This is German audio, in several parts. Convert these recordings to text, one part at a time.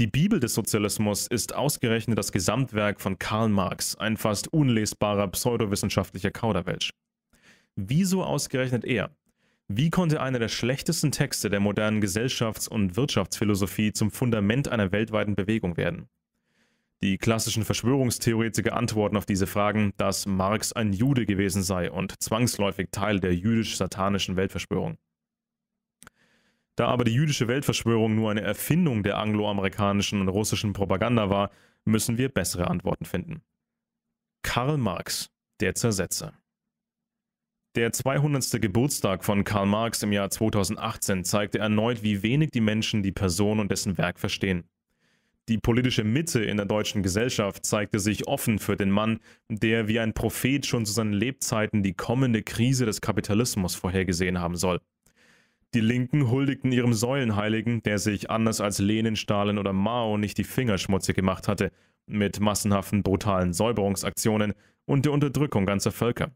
Die Bibel des Sozialismus ist ausgerechnet das Gesamtwerk von Karl Marx, ein fast unlesbarer pseudowissenschaftlicher Kauderwelsch. Wieso ausgerechnet er? Wie konnte einer der schlechtesten Texte der modernen Gesellschafts- und Wirtschaftsphilosophie zum Fundament einer weltweiten Bewegung werden? Die klassischen Verschwörungstheoretiker antworten auf diese Fragen, dass Marx ein Jude gewesen sei und zwangsläufig Teil der jüdisch-satanischen Weltverschwörung. Da aber die jüdische Weltverschwörung nur eine Erfindung der angloamerikanischen und russischen Propaganda war, müssen wir bessere Antworten finden. Karl Marx, der Zersetzer. Der 200. Geburtstag von Karl Marx im Jahr 2018 zeigte erneut, wie wenig die Menschen die Person und dessen Werk verstehen. Die politische Mitte in der deutschen Gesellschaft zeigte sich offen für den Mann, der wie ein Prophet schon zu seinen Lebzeiten die kommende Krise des Kapitalismus vorhergesehen haben soll. Die Linken huldigten ihrem Säulenheiligen, der sich anders als Lenin, Stalin oder Mao nicht die Finger schmutzig gemacht hatte, mit massenhaften brutalen Säuberungsaktionen und der Unterdrückung ganzer Völker.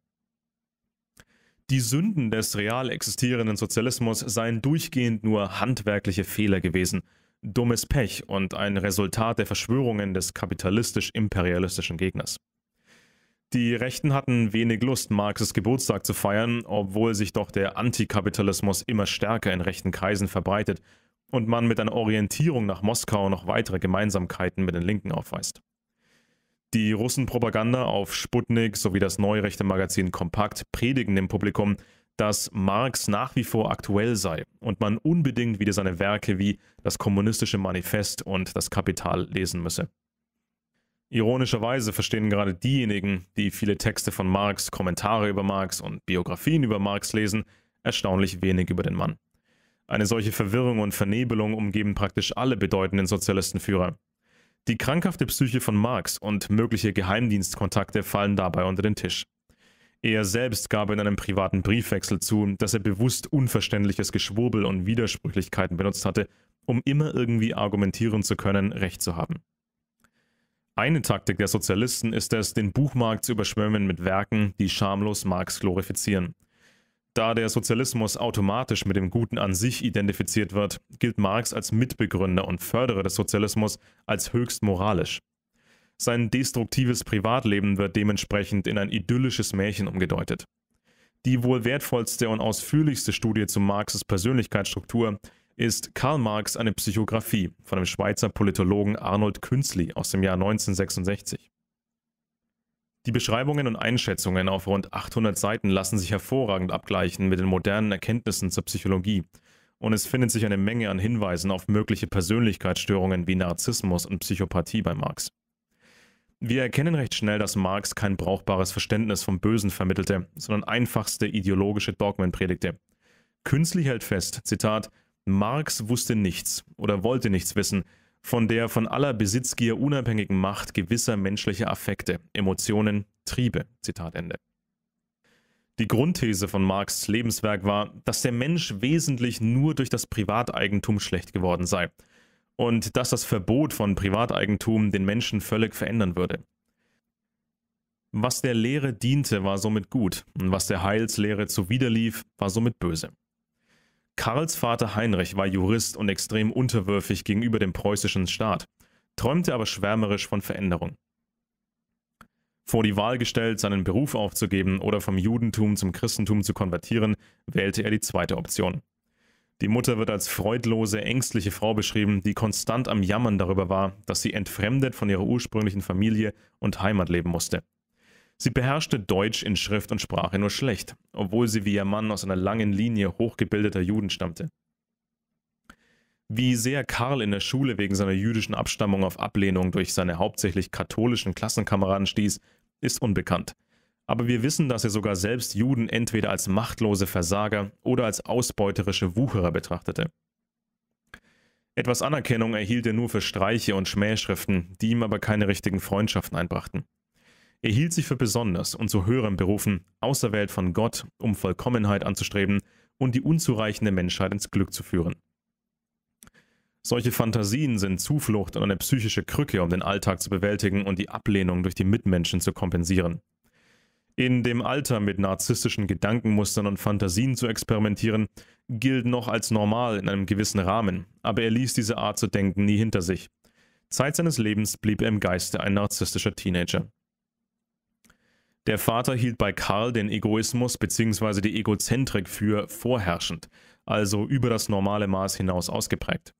Die Sünden des real existierenden Sozialismus seien durchgehend nur handwerkliche Fehler gewesen, dummes Pech und ein Resultat der Verschwörungen des kapitalistisch-imperialistischen Gegners. Die Rechten hatten wenig Lust, Marxes Geburtstag zu feiern, obwohl sich doch der Antikapitalismus immer stärker in rechten Kreisen verbreitet und man mit einer Orientierung nach Moskau noch weitere Gemeinsamkeiten mit den Linken aufweist. Die Russenpropaganda auf Sputnik sowie das neurechte Magazin Kompakt predigen dem Publikum, dass Marx nach wie vor aktuell sei und man unbedingt wieder seine Werke wie das Kommunistische Manifest und das Kapital lesen müsse. Ironischerweise verstehen gerade diejenigen, die viele Texte von Marx, Kommentare über Marx und Biografien über Marx lesen, erstaunlich wenig über den Mann. Eine solche Verwirrung und Vernebelung umgeben praktisch alle bedeutenden Sozialistenführer. Die krankhafte Psyche von Marx und mögliche Geheimdienstkontakte fallen dabei unter den Tisch. Er selbst gab in einem privaten Briefwechsel zu, dass er bewusst unverständliches Geschwurbel und Widersprüchlichkeiten benutzt hatte, um immer irgendwie argumentieren zu können, Recht zu haben. Eine Taktik der Sozialisten ist es, den Buchmarkt zu überschwemmen mit Werken, die schamlos Marx glorifizieren. Da der Sozialismus automatisch mit dem Guten an sich identifiziert wird, gilt Marx als Mitbegründer und Förderer des Sozialismus als höchst moralisch. Sein destruktives Privatleben wird dementsprechend in ein idyllisches Märchen umgedeutet. Die wohl wertvollste und ausführlichste Studie zu Marxes Persönlichkeitsstruktur ist Karl Marx eine Psychographie von dem Schweizer Politologen Arnold Künzli aus dem Jahr 1966. Die Beschreibungen und Einschätzungen auf rund 800 Seiten lassen sich hervorragend abgleichen mit den modernen Erkenntnissen zur Psychologie und es findet sich eine Menge an Hinweisen auf mögliche Persönlichkeitsstörungen wie Narzissmus und Psychopathie bei Marx. Wir erkennen recht schnell, dass Marx kein brauchbares Verständnis vom Bösen vermittelte, sondern einfachste ideologische Dogmen predigte. Künstlich hält fest, Zitat, Marx wusste nichts oder wollte nichts wissen von der von aller Besitzgier unabhängigen Macht gewisser menschlicher Affekte, Emotionen, Triebe. Zitat Ende. Die Grundthese von Marx' Lebenswerk war, dass der Mensch wesentlich nur durch das Privateigentum schlecht geworden sei und dass das Verbot von Privateigentum den Menschen völlig verändern würde. Was der Lehre diente, war somit gut, und was der Heilslehre zuwiderlief, war somit böse. Karls Vater Heinrich war Jurist und extrem unterwürfig gegenüber dem preußischen Staat, träumte aber schwärmerisch von Veränderung. Vor die Wahl gestellt, seinen Beruf aufzugeben oder vom Judentum zum Christentum zu konvertieren, wählte er die zweite Option. Die Mutter wird als freudlose, ängstliche Frau beschrieben, die konstant am Jammern darüber war, dass sie entfremdet von ihrer ursprünglichen Familie und Heimat leben musste. Sie beherrschte Deutsch in Schrift und Sprache nur schlecht, obwohl sie wie ihr Mann aus einer langen Linie hochgebildeter Juden stammte. Wie sehr Karl in der Schule wegen seiner jüdischen Abstammung auf Ablehnung durch seine hauptsächlich katholischen Klassenkameraden stieß, ist unbekannt. Aber wir wissen, dass er sogar selbst Juden entweder als machtlose Versager oder als ausbeuterische Wucherer betrachtete. Etwas Anerkennung erhielt er nur für Streiche und Schmähschriften, die ihm aber keine richtigen Freundschaften einbrachten. Er hielt sich für besonders und zu höherem berufen, auserwählt von Gott, um Vollkommenheit anzustreben und die unzureichende Menschheit ins Glück zu führen. Solche Fantasien sind Zuflucht und eine psychische Krücke, um den Alltag zu bewältigen und die Ablehnung durch die Mitmenschen zu kompensieren. In dem Alter mit narzisstischen Gedankenmustern und Fantasien zu experimentieren, gilt noch als normal in einem gewissen Rahmen, aber er ließ diese Art zu denken nie hinter sich. Zeit seines Lebens blieb er im Geiste ein narzisstischer Teenager. Der Vater hielt bei Karl den Egoismus bzw. die Egozentrik für vorherrschend, also über das normale Maß hinaus ausgeprägt.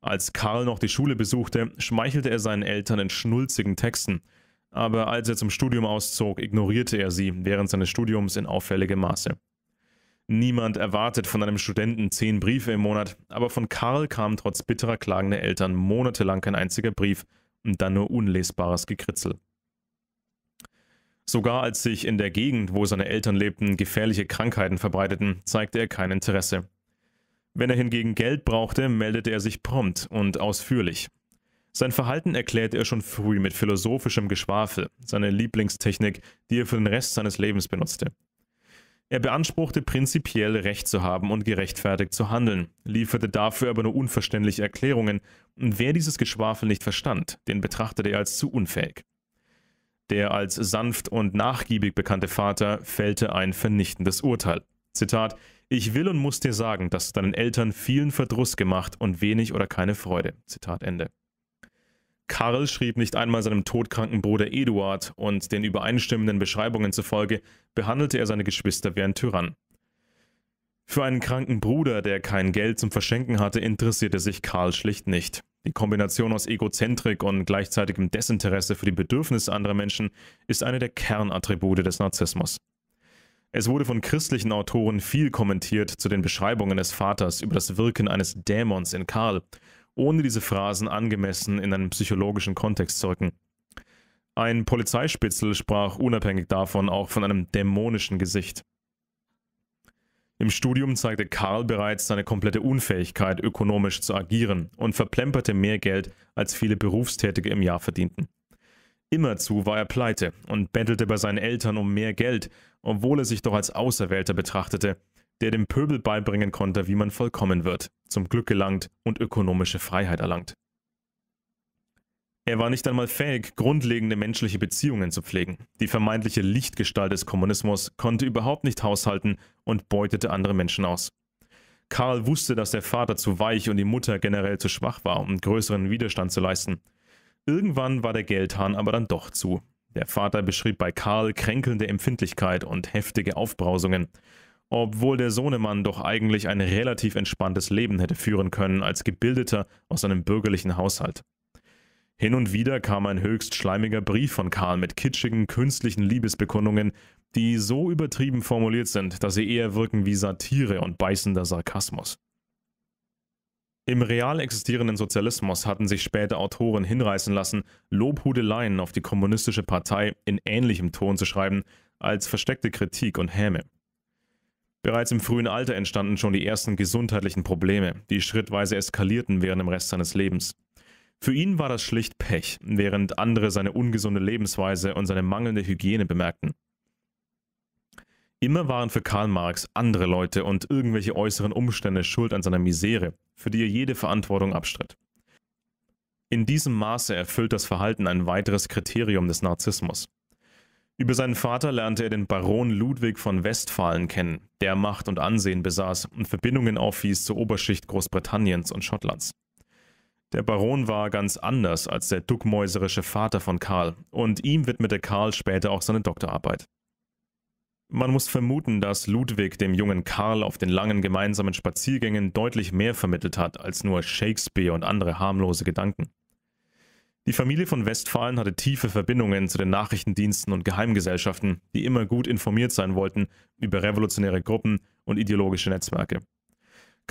Als Karl noch die Schule besuchte, schmeichelte er seinen Eltern in schnulzigen Texten, aber als er zum Studium auszog, ignorierte er sie während seines Studiums in auffälligem Maße. Niemand erwartet von einem Studenten zehn Briefe im Monat, aber von Karl kam trotz bitterer Klagen der Eltern monatelang kein einziger Brief und dann nur unlesbares Gekritzel. Sogar als sich in der Gegend, wo seine Eltern lebten, gefährliche Krankheiten verbreiteten, zeigte er kein Interesse. Wenn er hingegen Geld brauchte, meldete er sich prompt und ausführlich. Sein Verhalten erklärte er schon früh mit philosophischem Geschwafel, seine Lieblingstechnik, die er für den Rest seines Lebens benutzte. Er beanspruchte prinzipiell Recht zu haben und gerechtfertigt zu handeln, lieferte dafür aber nur unverständliche Erklärungen, und wer dieses Geschwafel nicht verstand, den betrachtete er als zu unfähig. Der als sanft und nachgiebig bekannte Vater fällte ein vernichtendes Urteil. Zitat, ich will und muss dir sagen, dass du deinen Eltern vielen Verdruss gemacht und wenig oder keine Freude. Zitat Ende. Karl schrieb nicht einmal seinem todkranken Bruder Eduard und den übereinstimmenden Beschreibungen zufolge behandelte er seine Geschwister wie ein Tyrann. Für einen kranken Bruder, der kein Geld zum Verschenken hatte, interessierte sich Karl schlicht nicht. Die Kombination aus Egozentrik und gleichzeitigem Desinteresse für die Bedürfnisse anderer Menschen ist eine der Kernattribute des Narzissmus. Es wurde von christlichen Autoren viel kommentiert zu den Beschreibungen des Vaters über das Wirken eines Dämons in Karl, ohne diese Phrasen angemessen in einen psychologischen Kontext zu rücken. Ein Polizeispitzel sprach unabhängig davon auch von einem dämonischen Gesicht. Im Studium zeigte Karl bereits seine komplette Unfähigkeit, ökonomisch zu agieren und verplemperte mehr Geld, als viele Berufstätige im Jahr verdienten. Immerzu war er pleite und bettelte bei seinen Eltern um mehr Geld, obwohl er sich doch als Auserwählter betrachtete, der dem Pöbel beibringen konnte, wie man vollkommen wird, zum Glück gelangt und ökonomische Freiheit erlangt. Er war nicht einmal fähig, grundlegende menschliche Beziehungen zu pflegen. Die vermeintliche Lichtgestalt des Kommunismus konnte überhaupt nicht haushalten und beutete andere Menschen aus. Karl wusste, dass der Vater zu weich und die Mutter generell zu schwach war, um größeren Widerstand zu leisten. Irgendwann war der Geldhahn aber dann doch zu. Der Vater beschrieb bei Karl kränkelnde Empfindlichkeit und heftige Aufbrausungen. Obwohl der Sohnemann doch eigentlich ein relativ entspanntes Leben hätte führen können als Gebildeter aus einem bürgerlichen Haushalt. Hin und wieder kam ein höchst schleimiger Brief von Karl mit kitschigen, künstlichen Liebesbekundungen, die so übertrieben formuliert sind, dass sie eher wirken wie Satire und beißender Sarkasmus. Im real existierenden Sozialismus hatten sich später Autoren hinreißen lassen, Lobhudeleien auf die kommunistische Partei in ähnlichem Ton zu schreiben, als versteckte Kritik und Häme. Bereits im frühen Alter entstanden schon die ersten gesundheitlichen Probleme, die schrittweise eskalierten während dem Rest seines Lebens. Für ihn war das schlicht Pech, während andere seine ungesunde Lebensweise und seine mangelnde Hygiene bemerkten. Immer waren für Karl Marx andere Leute und irgendwelche äußeren Umstände schuld an seiner Misere, für die er jede Verantwortung abstritt. In diesem Maße erfüllt das Verhalten ein weiteres Kriterium des Narzissmus. Über seinen Vater lernte er den Baron Ludwig von Westfalen kennen, der Macht und Ansehen besaß und Verbindungen aufwies zur Oberschicht Großbritanniens und Schottlands. Der Baron war ganz anders als der duckmäuserische Vater von Karl und ihm widmete Karl später auch seine Doktorarbeit. Man muss vermuten, dass Ludwig dem jungen Karl auf den langen gemeinsamen Spaziergängen deutlich mehr vermittelt hat als nur Shakespeare und andere harmlose Gedanken. Die Familie von Westphalen hatte tiefe Verbindungen zu den Nachrichtendiensten und Geheimgesellschaften, die immer gut informiert sein wollten über revolutionäre Gruppen und ideologische Netzwerke.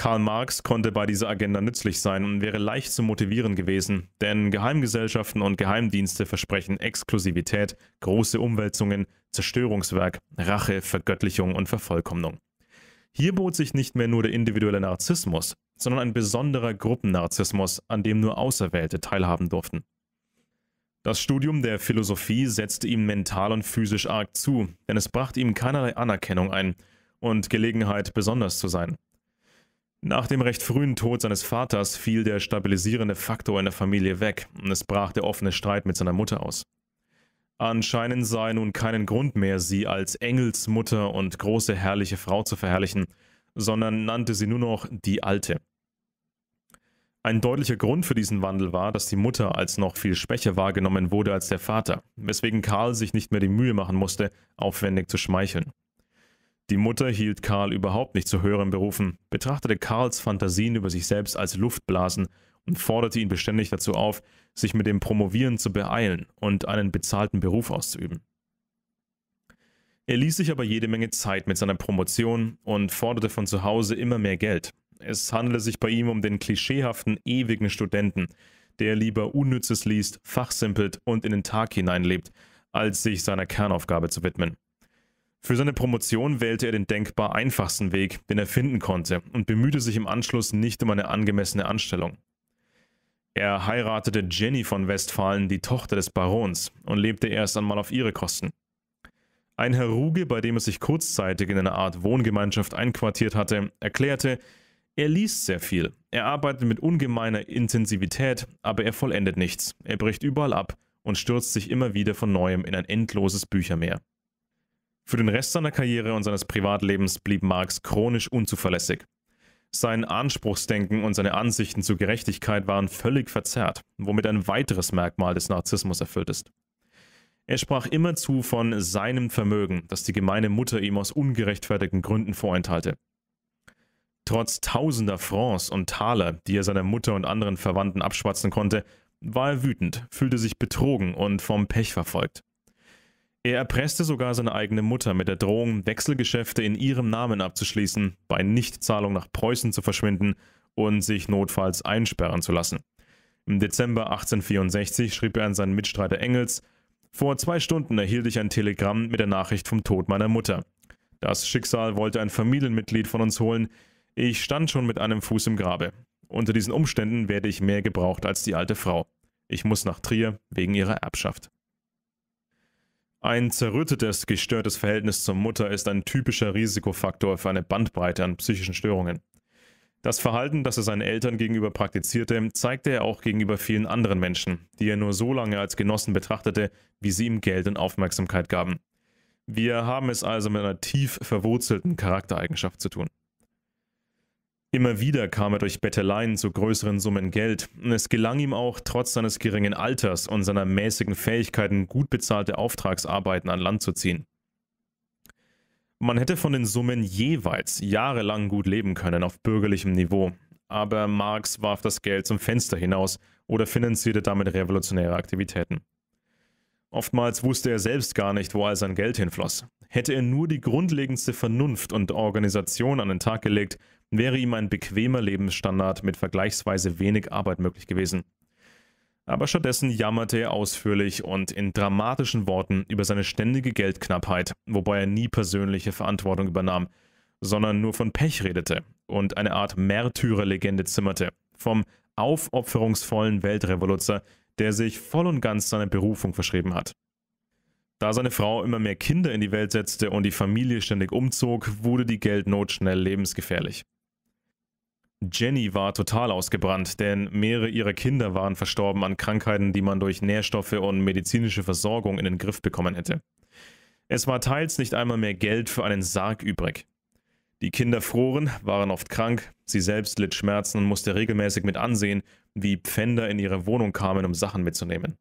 Karl Marx konnte bei dieser Agenda nützlich sein und wäre leicht zu motivieren gewesen, denn Geheimgesellschaften und Geheimdienste versprechen Exklusivität, große Umwälzungen, Zerstörungswerk, Rache, Vergöttlichung und Vervollkommnung. Hier bot sich nicht mehr nur der individuelle Narzissmus, sondern ein besonderer Gruppennarzissmus, an dem nur Auserwählte teilhaben durften. Das Studium der Philosophie setzte ihm mental und physisch arg zu, denn es brachte ihm keinerlei Anerkennung ein und Gelegenheit, besonders zu sein. Nach dem recht frühen Tod seines Vaters fiel der stabilisierende Faktor in der Familie weg und es brach der offene Streit mit seiner Mutter aus. Anscheinend sei nun keinen Grund mehr, sie als Engelsmutter und große herrliche Frau zu verherrlichen, sondern nannte sie nur noch die Alte. Ein deutlicher Grund für diesen Wandel war, dass die Mutter als noch viel schwächer wahrgenommen wurde als der Vater, weswegen Karl sich nicht mehr die Mühe machen musste, aufwendig zu schmeicheln. Die Mutter hielt Karl überhaupt nicht zu höheren Berufen, betrachtete Karls Fantasien über sich selbst als Luftblasen und forderte ihn beständig dazu auf, sich mit dem Promovieren zu beeilen und einen bezahlten Beruf auszuüben. Er ließ sich aber jede Menge Zeit mit seiner Promotion und forderte von zu Hause immer mehr Geld. Es handelte sich bei ihm um den klischeehaften, ewigen Studenten, der lieber Unnützes liest, fachsimpelt und in den Tag hineinlebt, als sich seiner Kernaufgabe zu widmen. Für seine Promotion wählte er den denkbar einfachsten Weg, den er finden konnte, und bemühte sich im Anschluss nicht um eine angemessene Anstellung. Er heiratete Jenny von Westfalen, die Tochter des Barons, und lebte erst einmal auf ihre Kosten. Ein Herr Ruge, bei dem er sich kurzzeitig in einer Art Wohngemeinschaft einquartiert hatte, erklärte, er liest sehr viel, er arbeitet mit ungemeiner Intensivität, aber er vollendet nichts, er bricht überall ab und stürzt sich immer wieder von neuem in ein endloses Büchermeer. Für den Rest seiner Karriere und seines Privatlebens blieb Marx chronisch unzuverlässig. Sein Anspruchsdenken und seine Ansichten zur Gerechtigkeit waren völlig verzerrt, womit ein weiteres Merkmal des Narzissmus erfüllt ist. Er sprach immerzu von seinem Vermögen, das die gemeine Mutter ihm aus ungerechtfertigten Gründen vorenthalte. Trotz tausender Francs und Taler, die er seiner Mutter und anderen Verwandten abschwatzen konnte, war er wütend, fühlte sich betrogen und vom Pech verfolgt. Er erpresste sogar seine eigene Mutter mit der Drohung, Wechselgeschäfte in ihrem Namen abzuschließen, bei Nichtzahlung nach Preußen zu verschwinden und sich notfalls einsperren zu lassen. Im Dezember 1864 schrieb er an seinen Mitstreiter Engels, vor zwei Stunden erhielt ich ein Telegramm mit der Nachricht vom Tod meiner Mutter. Das Schicksal wollte ein Familienmitglied von uns holen. Ich stand schon mit einem Fuß im Grabe. Unter diesen Umständen werde ich mehr gebraucht als die alte Frau. Ich muss nach Trier wegen ihrer Erbschaft. Ein zerrüttetes, gestörtes Verhältnis zur Mutter ist ein typischer Risikofaktor für eine Bandbreite an psychischen Störungen. Das Verhalten, das er seinen Eltern gegenüber praktizierte, zeigte er auch gegenüber vielen anderen Menschen, die er nur so lange als Genossen betrachtete, wie sie ihm Geld und Aufmerksamkeit gaben. Wir haben es also mit einer tief verwurzelten Charaktereigenschaft zu tun. Immer wieder kam er durch Betteleien zu größeren Summen Geld und es gelang ihm auch, trotz seines geringen Alters und seiner mäßigen Fähigkeiten gut bezahlte Auftragsarbeiten an Land zu ziehen. Man hätte von den Summen jeweils jahrelang gut leben können auf bürgerlichem Niveau, aber Marx warf das Geld zum Fenster hinaus oder finanzierte damit revolutionäre Aktivitäten. Oftmals wusste er selbst gar nicht, wo all sein Geld hinfloss. Hätte er nur die grundlegendste Vernunft und Organisation an den Tag gelegt, wäre ihm ein bequemer Lebensstandard mit vergleichsweise wenig Arbeit möglich gewesen. Aber stattdessen jammerte er ausführlich und in dramatischen Worten über seine ständige Geldknappheit, wobei er nie persönliche Verantwortung übernahm, sondern nur von Pech redete und eine Art Märtyrerlegende zimmerte, vom aufopferungsvollen Weltrevoluzer, der sich voll und ganz seiner Berufung verschrieben hat. Da seine Frau immer mehr Kinder in die Welt setzte und die Familie ständig umzog, wurde die Geldnot schnell lebensgefährlich. Jenny war total ausgebrannt, denn mehrere ihrer Kinder waren verstorben an Krankheiten, die man durch Nährstoffe und medizinische Versorgung in den Griff bekommen hätte. Es war teils nicht einmal mehr Geld für einen Sarg übrig. Die Kinder froren, waren oft krank, sie selbst litt Schmerzen und musste regelmäßig mit ansehen, wie Pfänder in ihre Wohnung kamen, um Sachen mitzunehmen.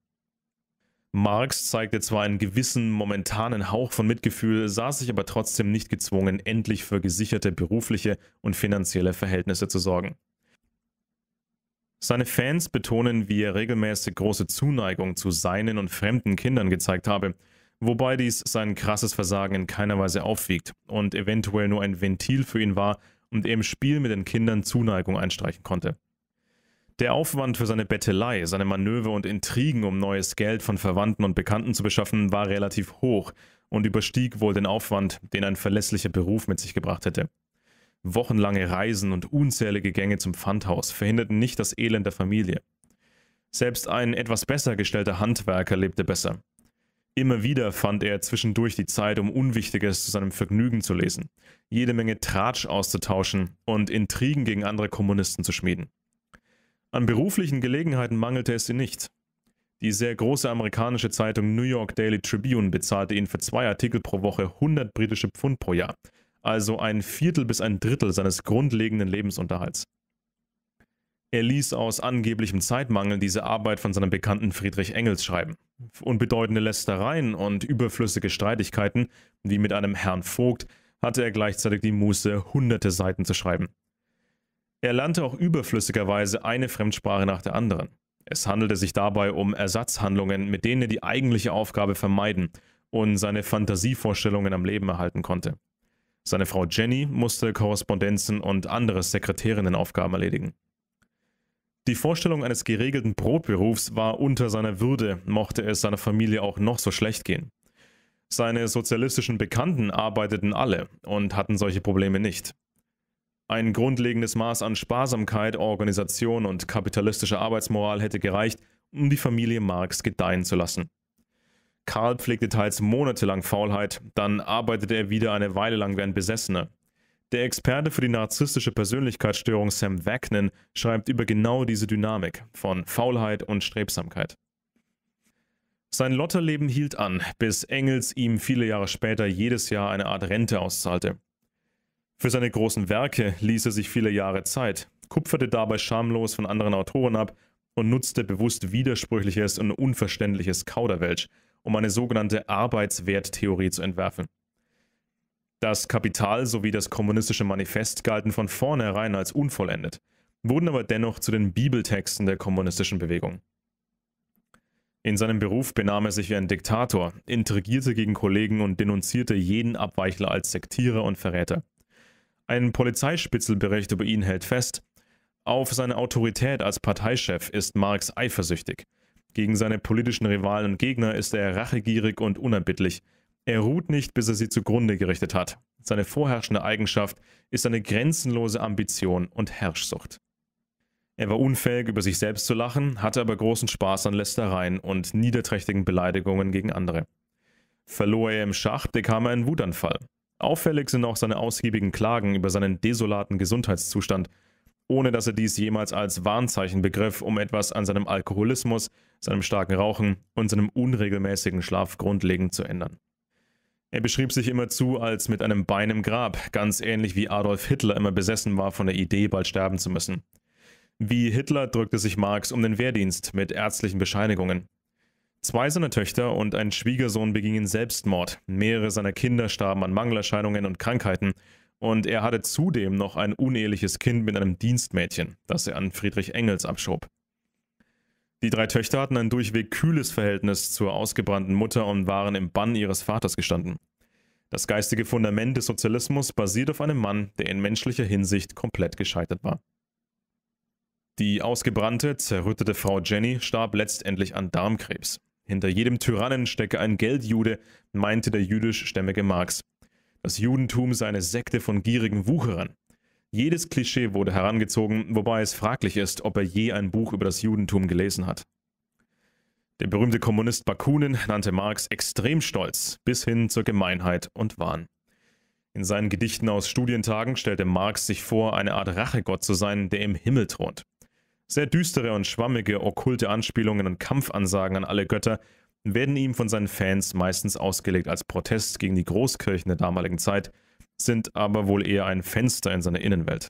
Marx zeigte zwar einen gewissen momentanen Hauch von Mitgefühl, sah sich aber trotzdem nicht gezwungen, endlich für gesicherte berufliche und finanzielle Verhältnisse zu sorgen. Seine Fans betonen, wie er regelmäßig große Zuneigung zu seinen und fremden Kindern gezeigt habe, wobei dies sein krasses Versagen in keiner Weise aufwiegt und eventuell nur ein Ventil für ihn war und er im Spiel mit den Kindern Zuneigung einstreichen konnte. Der Aufwand für seine Bettelei, seine Manöver und Intrigen, um neues Geld von Verwandten und Bekannten zu beschaffen, war relativ hoch und überstieg wohl den Aufwand, den ein verlässlicher Beruf mit sich gebracht hätte. Wochenlange Reisen und unzählige Gänge zum Pfandhaus verhinderten nicht das Elend der Familie. Selbst ein etwas besser gestellter Handwerker lebte besser. Immer wieder fand er zwischendurch die Zeit, um Unwichtiges zu seinem Vergnügen zu lesen, jede Menge Tratsch auszutauschen und Intrigen gegen andere Kommunisten zu schmieden. An beruflichen Gelegenheiten mangelte es ihm nicht. Die sehr große amerikanische Zeitung New York Daily Tribune bezahlte ihn für zwei Artikel pro Woche 100 britische Pfund pro Jahr, also ein Viertel bis ein Drittel seines grundlegenden Lebensunterhalts. Er ließ aus angeblichem Zeitmangel diese Arbeit von seinem Bekannten Friedrich Engels schreiben. Unbedeutende Lästereien und überflüssige Streitigkeiten, wie mit einem Herrn Vogt, hatte er gleichzeitig die Muße, hunderte Seiten zu schreiben. Er lernte auch überflüssigerweise eine Fremdsprache nach der anderen. Es handelte sich dabei um Ersatzhandlungen, mit denen er die eigentliche Aufgabe vermeiden und seine Fantasievorstellungen am Leben erhalten konnte. Seine Frau Jenny musste Korrespondenzen und andere Sekretärinnenaufgaben erledigen. Die Vorstellung eines geregelten Brotberufs war unter seiner Würde, mochte es seiner Familie auch noch so schlecht gehen. Seine sozialistischen Bekannten arbeiteten alle und hatten solche Probleme nicht. Ein grundlegendes Maß an Sparsamkeit, Organisation und kapitalistischer Arbeitsmoral hätte gereicht, um die Familie Marx gedeihen zu lassen. Karl pflegte teils monatelang Faulheit, dann arbeitete er wieder eine Weile lang wie ein Besessener. Der Experte für die narzisstische Persönlichkeitsstörung Sam Wagnon schreibt über genau diese Dynamik von Faulheit und Strebsamkeit. Sein Lotterleben hielt an, bis Engels ihm viele Jahre später jedes Jahr eine Art Rente auszahlte. Für seine großen Werke ließ er sich viele Jahre Zeit, kupferte dabei schamlos von anderen Autoren ab und nutzte bewusst widersprüchliches und unverständliches Kauderwelsch, um eine sogenannte Arbeitswerttheorie zu entwerfen. Das Kapital sowie das kommunistische Manifest galten von vornherein als unvollendet, wurden aber dennoch zu den Bibeltexten der kommunistischen Bewegung. In seinem Beruf benahm er sich wie ein Diktator, intrigierte gegen Kollegen und denunzierte jeden Abweichler als Sektierer und Verräter. Ein Polizeispitzelbericht über ihn hält fest, auf seine Autorität als Parteichef ist Marx eifersüchtig. Gegen seine politischen Rivalen und Gegner ist er rachegierig und unerbittlich. Er ruht nicht, bis er sie zugrunde gerichtet hat. Seine vorherrschende Eigenschaft ist eine grenzenlose Ambition und Herrschsucht. Er war unfähig, über sich selbst zu lachen, hatte aber großen Spaß an Lästereien und niederträchtigen Beleidigungen gegen andere. Verlor er im Schach, bekam er einen Wutanfall. Auffällig sind auch seine ausgiebigen Klagen über seinen desolaten Gesundheitszustand, ohne dass er dies jemals als Warnzeichen begriff, um etwas an seinem Alkoholismus, seinem starken Rauchen und seinem unregelmäßigen Schlaf grundlegend zu ändern. Er beschrieb sich immerzu als mit einem Bein im Grab, ganz ähnlich wie Adolf Hitler immer besessen war von der Idee, bald sterben zu müssen. Wie Hitler drückte sich Marx um den Wehrdienst mit ärztlichen Bescheinigungen. Zwei seiner Töchter und ein Schwiegersohn begingen Selbstmord. Mehrere seiner Kinder starben an Mangelerscheinungen und Krankheiten. Und er hatte zudem noch ein uneheliches Kind mit einem Dienstmädchen, das er an Friedrich Engels abschob. Die drei Töchter hatten ein durchweg kühles Verhältnis zur ausgebrannten Mutter und waren im Bann ihres Vaters gestanden. Das geistige Fundament des Sozialismus basiert auf einem Mann, der in menschlicher Hinsicht komplett gescheitert war. Die ausgebrannte, zerrüttete Frau Jenny starb letztendlich an Darmkrebs. Hinter jedem Tyrannen stecke ein Geldjude, meinte der jüdischstämmige Marx. Das Judentum sei eine Sekte von gierigen Wucherern. Jedes Klischee wurde herangezogen, wobei es fraglich ist, ob er je ein Buch über das Judentum gelesen hat. Der berühmte Kommunist Bakunin nannte Marx extrem stolz, bis hin zur Gemeinheit und Wahn. In seinen Gedichten aus Studientagen stellte Marx sich vor, eine Art Rachegott zu sein, der im Himmel thront. Sehr düstere und schwammige, okkulte Anspielungen und Kampfansagen an alle Götter werden ihm von seinen Fans meistens ausgelegt als Protest gegen die Großkirchen der damaligen Zeit, sind aber wohl eher ein Fenster in seine Innenwelt.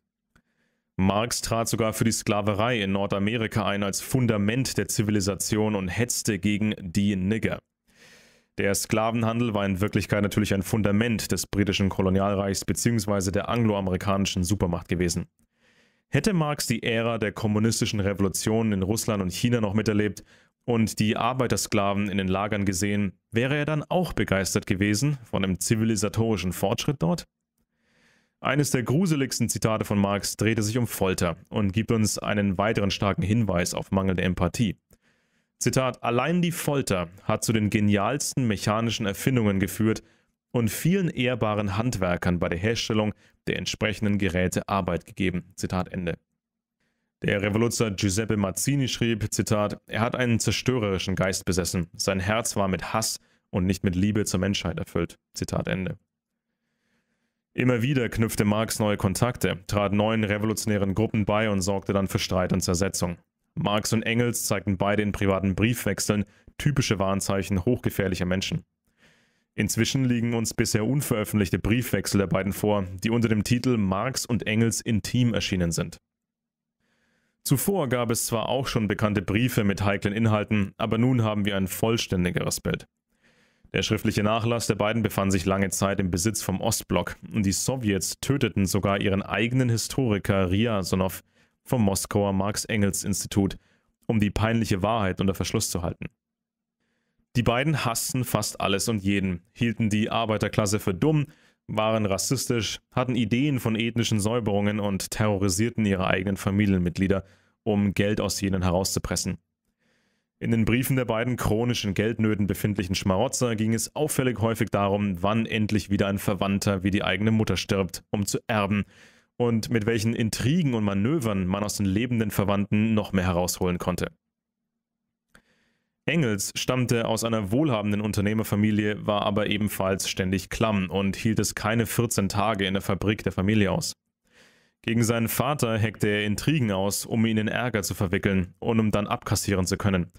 Marx trat sogar für die Sklaverei in Nordamerika ein als Fundament der Zivilisation und hetzte gegen die Nigger. Der Sklavenhandel war in Wirklichkeit natürlich ein Fundament des britischen Kolonialreichs bzw. der angloamerikanischen Supermacht gewesen. Hätte Marx die Ära der kommunistischen Revolutionen in Russland und China noch miterlebt und die Arbeitersklaven in den Lagern gesehen, wäre er dann auch begeistert gewesen von dem zivilisatorischen Fortschritt dort? Eines der gruseligsten Zitate von Marx drehte sich um Folter und gibt uns einen weiteren starken Hinweis auf mangelnde Empathie. Zitat, allein die Folter hat zu den genialsten mechanischen Erfindungen geführt, und vielen ehrbaren Handwerkern bei der Herstellung der entsprechenden Geräte Arbeit gegeben. Zitat Ende. Der Revoluzer Giuseppe Mazzini schrieb, Zitat, er hat einen zerstörerischen Geist besessen, sein Herz war mit Hass und nicht mit Liebe zur Menschheit erfüllt. Zitat Ende. Immer wieder knüpfte Marx neue Kontakte, trat neuen revolutionären Gruppen bei und sorgte dann für Streit und Zersetzung. Marx und Engels zeigten beide in privaten Briefwechseln typische Warnzeichen hochgefährlicher Menschen. Inzwischen liegen uns bisher unveröffentlichte Briefwechsel der beiden vor, die unter dem Titel Marx und Engels intim erschienen sind. Zuvor gab es zwar auch schon bekannte Briefe mit heiklen Inhalten, aber nun haben wir ein vollständigeres Bild. Der schriftliche Nachlass der beiden befand sich lange Zeit im Besitz vom Ostblock und die Sowjets töteten sogar ihren eigenen Historiker Riasonow vom Moskauer Marx-Engels-Institut, um die peinliche Wahrheit unter Verschluss zu halten. Die beiden hassten fast alles und jeden, hielten die Arbeiterklasse für dumm, waren rassistisch, hatten Ideen von ethnischen Säuberungen und terrorisierten ihre eigenen Familienmitglieder, um Geld aus jenen herauszupressen. In den Briefen der beiden chronischen Geldnöten befindlichen Schmarotzer ging es auffällig häufig darum, wann endlich wieder ein Verwandter wie die eigene Mutter stirbt, um zu erben, und mit welchen Intrigen und Manövern man aus den lebenden Verwandten noch mehr herausholen konnte. Engels stammte aus einer wohlhabenden Unternehmerfamilie, war aber ebenfalls ständig klamm und hielt es keine 14 Tage in der Fabrik der Familie aus. Gegen seinen Vater heckte er Intrigen aus, um ihn in Ärger zu verwickeln und um dann abkassieren zu können.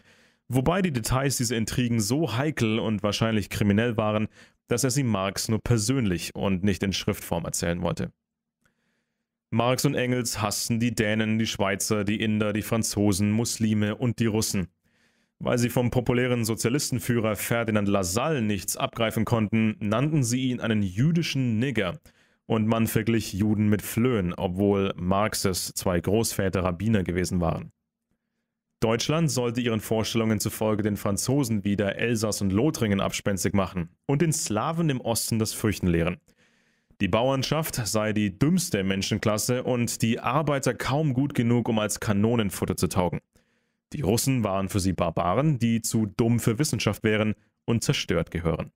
Wobei die Details dieser Intrigen so heikel und wahrscheinlich kriminell waren, dass er sie Marx nur persönlich und nicht in Schriftform erzählen wollte. Marx und Engels hassten die Dänen, die Schweizer, die Inder, die Franzosen, Muslime und die Russen. Weil sie vom populären Sozialistenführer Ferdinand Lassalle nichts abgreifen konnten, nannten sie ihn einen jüdischen Nigger. Und man verglich Juden mit Flöhen, obwohl Marxes zwei Großväter Rabbiner gewesen waren. Deutschland sollte ihren Vorstellungen zufolge den Franzosen wieder Elsass und Lothringen abspenstig machen und den Slawen im Osten das Fürchten lehren. Die Bauernschaft sei die dümmste Menschenklasse und die Arbeiter kaum gut genug, um als Kanonenfutter zu taugen. Die Russen waren für sie Barbaren, die zu dumm für Wissenschaft wären und zerstört gehören.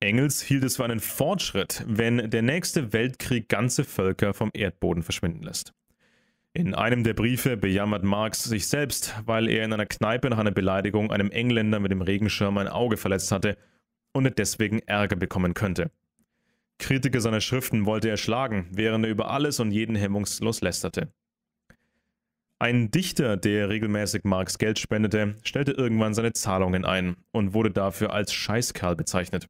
Engels hielt es für einen Fortschritt, wenn der nächste Weltkrieg ganze Völker vom Erdboden verschwinden lässt. In einem der Briefe bejammert Marx sich selbst, weil er in einer Kneipe nach einer Beleidigung einem Engländer mit dem Regenschirm ein Auge verletzt hatte und er deswegen Ärger bekommen könnte. Kritiker seiner Schriften wollte er schlagen, während er über alles und jeden hemmungslos lästerte. Ein Dichter, der regelmäßig Marx Geld spendete, stellte irgendwann seine Zahlungen ein und wurde dafür als Scheißkerl bezeichnet.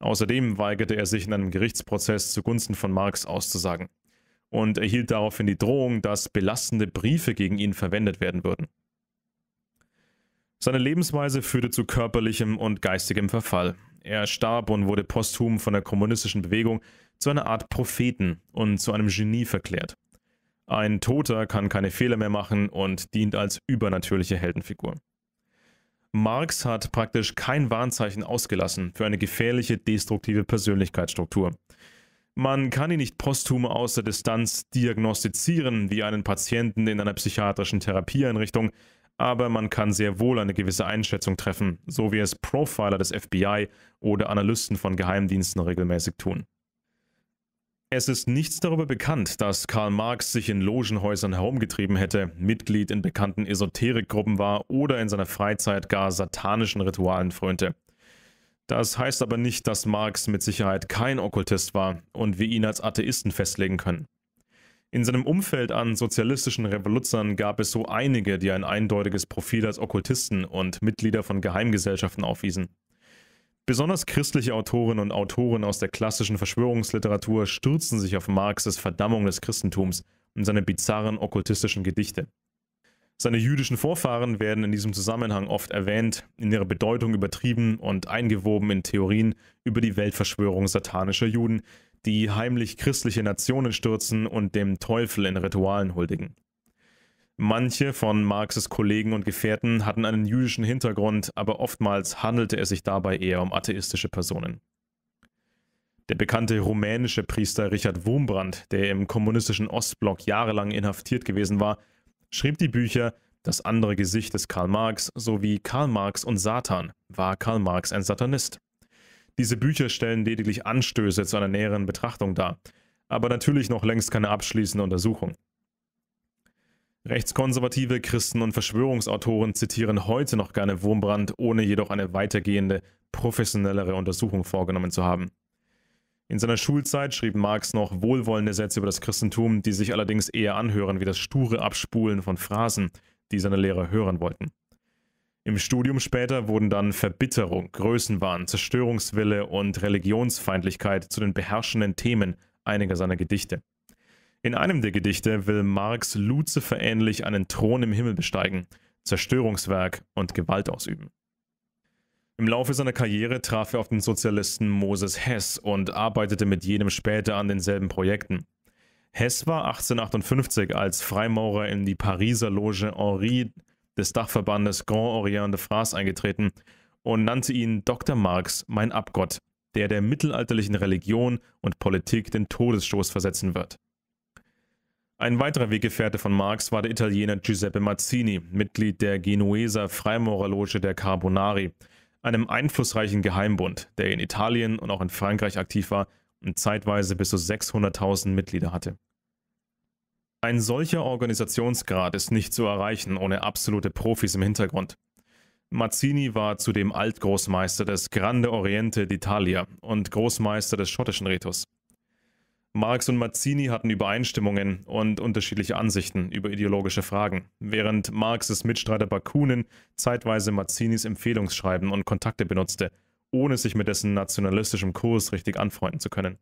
Außerdem weigerte er sich in einem Gerichtsprozess zugunsten von Marx auszusagen und erhielt daraufhin die Drohung, dass belastende Briefe gegen ihn verwendet werden würden. Seine Lebensweise führte zu körperlichem und geistigem Verfall. Er starb und wurde posthum von der kommunistischen Bewegung zu einer Art Propheten und zu einem Genie verklärt. Ein Toter kann keine Fehler mehr machen und dient als übernatürliche Heldenfigur. Marx hat praktisch kein Warnzeichen ausgelassen für eine gefährliche, destruktive Persönlichkeitsstruktur. Man kann ihn nicht posthum aus der Distanz diagnostizieren wie einen Patienten in einer psychiatrischen Therapieeinrichtung, aber man kann sehr wohl eine gewisse Einschätzung treffen, so wie es Profiler des FBI oder Analysten von Geheimdiensten regelmäßig tun. Es ist nichts darüber bekannt, dass Karl Marx sich in Logenhäusern herumgetrieben hätte, Mitglied in bekannten Esoterikgruppen war oder in seiner Freizeit gar satanischen Ritualen frönte. Das heißt aber nicht, dass Marx mit Sicherheit kein Okkultist war und wir ihn als Atheisten festlegen können. In seinem Umfeld an sozialistischen Revoluzern gab es so einige, die ein eindeutiges Profil als Okkultisten und Mitglieder von Geheimgesellschaften aufwiesen. Besonders christliche Autorinnen und Autoren aus der klassischen Verschwörungsliteratur stürzen sich auf Marxes Verdammung des Christentums und seine bizarren okkultistischen Gedichte. Seine jüdischen Vorfahren werden in diesem Zusammenhang oft erwähnt, in ihrer Bedeutung übertrieben und eingewoben in Theorien über die Weltverschwörung satanischer Juden, die heimlich christliche Nationen stürzen und dem Teufel in Ritualen huldigen. Manche von Marxes Kollegen und Gefährten hatten einen jüdischen Hintergrund, aber oftmals handelte es sich dabei eher um atheistische Personen. Der bekannte rumänische Priester Richard Wurmbrand, der im kommunistischen Ostblock jahrelang inhaftiert gewesen war, schrieb die Bücher Das andere Gesicht des Karl Marx sowie Karl Marx und Satan. War Karl Marx ein Satanist? Diese Bücher stellen lediglich Anstöße zu einer näheren Betrachtung dar, aber natürlich noch längst keine abschließende Untersuchung. Rechtskonservative Christen und Verschwörungsautoren zitieren heute noch gerne Wurmbrand, ohne jedoch eine weitergehende, professionellere Untersuchung vorgenommen zu haben. In seiner Schulzeit schrieb Marx noch wohlwollende Sätze über das Christentum, die sich allerdings eher anhören wie das sture Abspulen von Phrasen, die seine Lehrer hören wollten. Im Studium später wurden dann Verbitterung, Größenwahn, Zerstörungswille und Religionsfeindlichkeit zu den beherrschenden Themen einiger seiner Gedichte. In einem der Gedichte will Marx Lucifer ähnlich einen Thron im Himmel besteigen, Zerstörungswerk und Gewalt ausüben. Im Laufe seiner Karriere traf er auf den Sozialisten Moses Hess und arbeitete mit jenem später an denselben Projekten. Hess war 1858 als Freimaurer in die Pariser Loge Henri des Dachverbandes Grand Orient de France eingetreten und nannte ihn Dr. Marx, mein Abgott, der der mittelalterlichen Religion und Politik den Todesstoß versetzen wird. Ein weiterer Weggefährte von Marx war der Italiener Giuseppe Mazzini, Mitglied der Genueser Freimaurerloge der Carbonari, einem einflussreichen Geheimbund, der in Italien und auch in Frankreich aktiv war und zeitweise bis zu 600.000 Mitglieder hatte. Ein solcher Organisationsgrad ist nicht zu erreichen ohne absolute Profis im Hintergrund. Mazzini war zudem Altgroßmeister des Grande Oriente d'Italia und Großmeister des schottischen Ritus. Marx und Mazzini hatten Übereinstimmungen und unterschiedliche Ansichten über ideologische Fragen, während Marxes Mitstreiter Bakunin zeitweise Mazzinis Empfehlungsschreiben und Kontakte benutzte, ohne sich mit dessen nationalistischem Kurs richtig anfreunden zu können.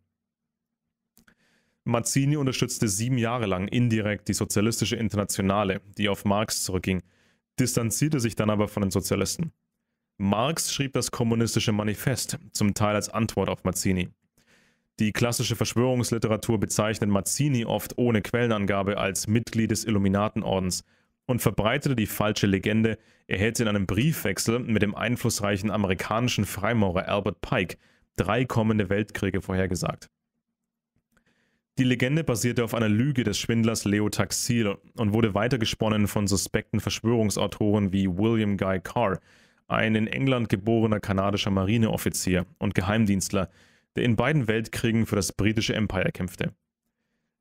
Mazzini unterstützte sieben Jahre lang indirekt die sozialistische Internationale, die auf Marx zurückging, distanzierte sich dann aber von den Sozialisten. Marx schrieb das kommunistische Manifest, zum Teil als Antwort auf Mazzini. Die klassische Verschwörungsliteratur bezeichnet Mazzini oft ohne Quellenangabe als Mitglied des Illuminatenordens und verbreitete die falsche Legende, er hätte in einem Briefwechsel mit dem einflussreichen amerikanischen Freimaurer Albert Pike drei kommende Weltkriege vorhergesagt. Die Legende basierte auf einer Lüge des Schwindlers Leo Taxil und wurde weitergesponnen von suspekten Verschwörungsautoren wie William Guy Carr, ein in England geborener kanadischer Marineoffizier und Geheimdienstler, der in beiden Weltkriegen für das britische Empire kämpfte.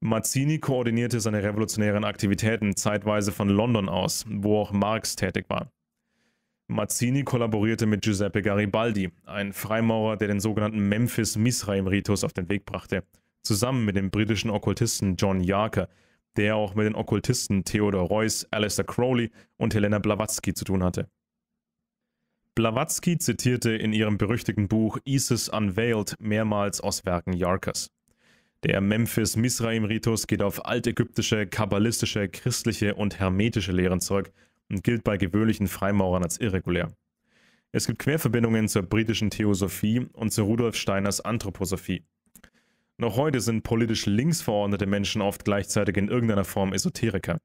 Mazzini koordinierte seine revolutionären Aktivitäten zeitweise von London aus, wo auch Marx tätig war. Mazzini kollaborierte mit Giuseppe Garibaldi, ein Freimaurer, der den sogenannten Memphis-Misraim-Ritus auf den Weg brachte, zusammen mit dem britischen Okkultisten John Yarker, der auch mit den Okkultisten Theodor Reuss, Alistair Crowley und Helena Blavatsky zu tun hatte. Blavatsky zitierte in ihrem berüchtigten Buch Isis Unveiled mehrmals aus Werken Yarkas. Der Memphis-Misraim-Ritus geht auf altägyptische, kabbalistische, christliche und hermetische Lehren zurück und gilt bei gewöhnlichen Freimaurern als irregulär. Es gibt Querverbindungen zur britischen Theosophie und zu Rudolf Steiners Anthroposophie. Noch heute sind politisch links verordnete Menschen oft gleichzeitig in irgendeiner Form Esoteriker.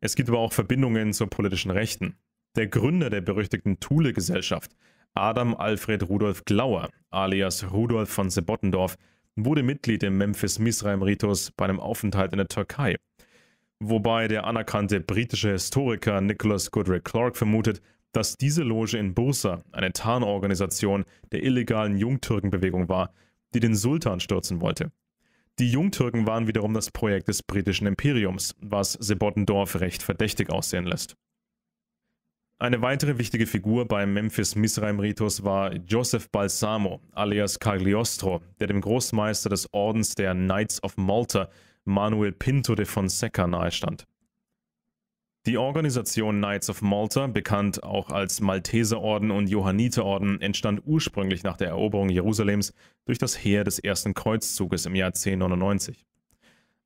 Es gibt aber auch Verbindungen zur politischen Rechten der Gründer der berüchtigten Thule-Gesellschaft, Adam Alfred Rudolf Glauer, alias Rudolf von Sebottendorf, wurde Mitglied im Memphis-Misraim-Ritus bei einem Aufenthalt in der Türkei. Wobei der anerkannte britische Historiker Nicholas Goodrick Clark vermutet, dass diese Loge in Bursa eine Tarnorganisation der illegalen Jungtürkenbewegung war, die den Sultan stürzen wollte. Die Jungtürken waren wiederum das Projekt des britischen Imperiums, was Sebottendorf recht verdächtig aussehen lässt. Eine weitere wichtige Figur beim Memphis-Misraim-Ritus war Joseph Balsamo, alias Cagliostro, der dem Großmeister des Ordens der Knights of Malta, Manuel Pinto de Fonseca, nahestand. Die Organisation Knights of Malta, bekannt auch als Malteserorden und Johanniterorden, entstand ursprünglich nach der Eroberung Jerusalems durch das Heer des Ersten Kreuzzuges im Jahr 1099.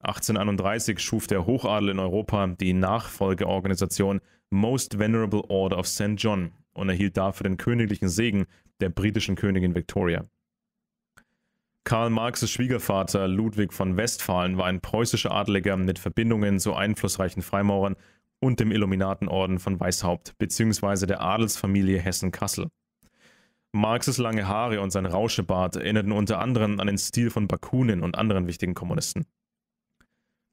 1831 schuf der Hochadel in Europa die Nachfolgeorganisation Most Venerable Order of St. John und erhielt dafür den königlichen Segen der britischen Königin Victoria. Karl Marxes Schwiegervater Ludwig von Westphalen war ein preußischer Adeliger mit Verbindungen zu einflussreichen Freimaurern und dem Illuminatenorden von Weishaupt bzw. der Adelsfamilie Hessen-Kassel. Marxes lange Haare und sein Rauschebart erinnerten unter anderem an den Stil von Bakunin und anderen wichtigen Kommunisten.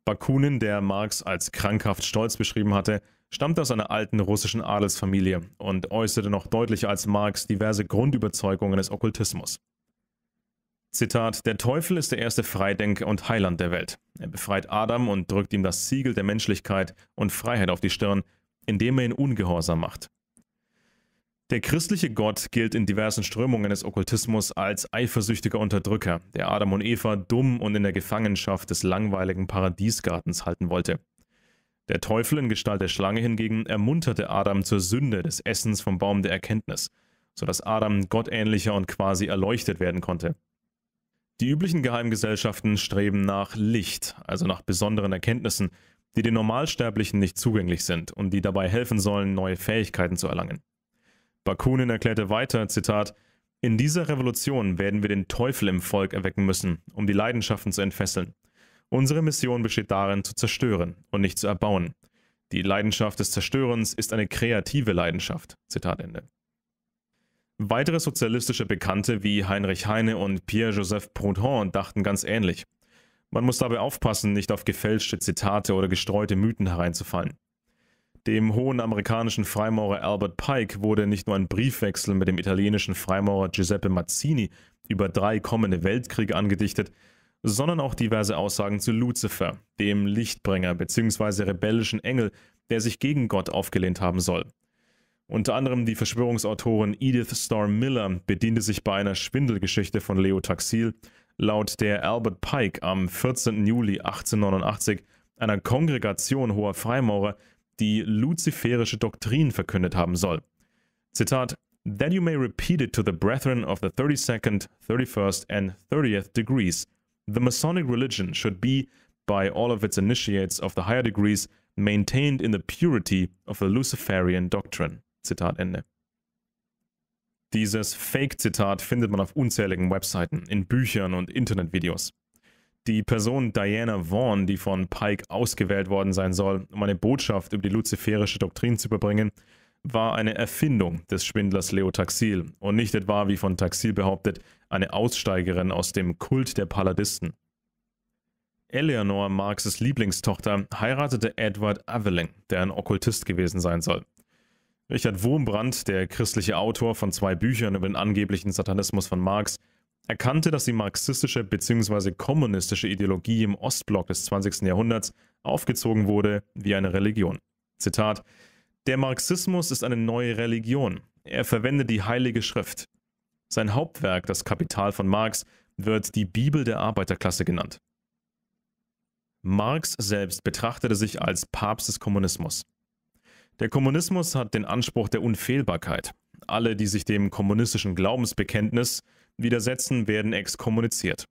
Bakunin, der Marx als krankhaft stolz beschrieben hatte, stammte aus einer alten russischen Adelsfamilie und äußerte noch deutlicher als Marx diverse Grundüberzeugungen des Okkultismus. Zitat, der Teufel ist der erste Freidenker und Heiland der Welt. Er befreit Adam und drückt ihm das Siegel der Menschlichkeit und Freiheit auf die Stirn, indem er ihn ungehorsam macht. Der christliche Gott gilt in diversen Strömungen des Okkultismus als eifersüchtiger Unterdrücker, der Adam und Eva dumm und in der Gefangenschaft des langweiligen Paradiesgartens halten wollte. Der Teufel in Gestalt der Schlange hingegen ermunterte Adam zur Sünde des Essens vom Baum der Erkenntnis, sodass Adam gottähnlicher und quasi erleuchtet werden konnte. Die üblichen Geheimgesellschaften streben nach Licht, also nach besonderen Erkenntnissen, die den Normalsterblichen nicht zugänglich sind und die dabei helfen sollen, neue Fähigkeiten zu erlangen. Bakunin erklärte weiter, Zitat, in dieser Revolution werden wir den Teufel im Volk erwecken müssen, um die Leidenschaften zu entfesseln. Unsere Mission besteht darin, zu zerstören und nicht zu erbauen. Die Leidenschaft des Zerstörens ist eine kreative Leidenschaft. Zitat Ende. Weitere sozialistische Bekannte wie Heinrich Heine und Pierre-Joseph Proudhon dachten ganz ähnlich. Man muss dabei aufpassen, nicht auf gefälschte Zitate oder gestreute Mythen hereinzufallen. Dem hohen amerikanischen Freimaurer Albert Pike wurde nicht nur ein Briefwechsel mit dem italienischen Freimaurer Giuseppe Mazzini über drei kommende Weltkriege angedichtet, sondern auch diverse Aussagen zu Luzifer, dem Lichtbringer bzw. rebellischen Engel, der sich gegen Gott aufgelehnt haben soll. Unter anderem die Verschwörungsautorin Edith Storm Miller bediente sich bei einer Schwindelgeschichte von Leo Taxil, laut der Albert Pike am 14. Juli 1889 einer Kongregation hoher Freimaurer die luziferische Doktrin verkündet haben soll. Zitat, Then you may repeat it to the brethren of the 32nd, 31st and 30th degrees. The Masonic religion should be, by all of its initiates of the higher degrees, maintained in the purity of the Luciferian doctrine. Zitat Ende. Dieses Fake-Zitat findet man auf unzähligen Webseiten, in Büchern und Internetvideos die Person Diana Vaughan, die von Pike ausgewählt worden sein soll, um eine Botschaft über die luziferische Doktrin zu überbringen, war eine Erfindung des Schwindlers Leo Taxil und nicht etwa, wie von Taxil behauptet, eine Aussteigerin aus dem Kult der Paladisten. Eleanor, Marxes Lieblingstochter, heiratete Edward Aveling, der ein Okkultist gewesen sein soll. Richard Wurmbrand, der christliche Autor von zwei Büchern über den angeblichen Satanismus von Marx, erkannte, dass die marxistische bzw. kommunistische Ideologie im Ostblock des 20. Jahrhunderts aufgezogen wurde wie eine Religion. Zitat: Der Marxismus ist eine neue Religion. Er verwendet die Heilige Schrift. Sein Hauptwerk, das Kapital von Marx, wird die Bibel der Arbeiterklasse genannt. Marx selbst betrachtete sich als Papst des Kommunismus. Der Kommunismus hat den Anspruch der Unfehlbarkeit. Alle, die sich dem kommunistischen Glaubensbekenntnis widersetzen, werden exkommuniziert.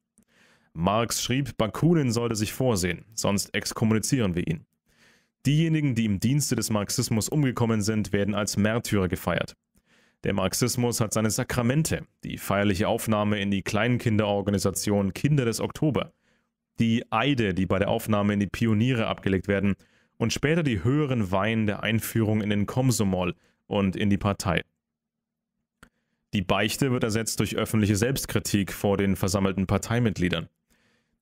Marx schrieb, Bakunin sollte sich vorsehen, sonst exkommunizieren wir ihn. Diejenigen, die im Dienste des Marxismus umgekommen sind, werden als Märtyrer gefeiert. Der Marxismus hat seine Sakramente, die feierliche Aufnahme in die Kleinkinderorganisation Kinder des Oktober, die Eide, die bei der Aufnahme in die Pioniere abgelegt werden, und später die höheren Weihen der Einführung in den Komsomol und in die Partei. Die Beichte wird ersetzt durch öffentliche Selbstkritik vor den versammelten Parteimitgliedern.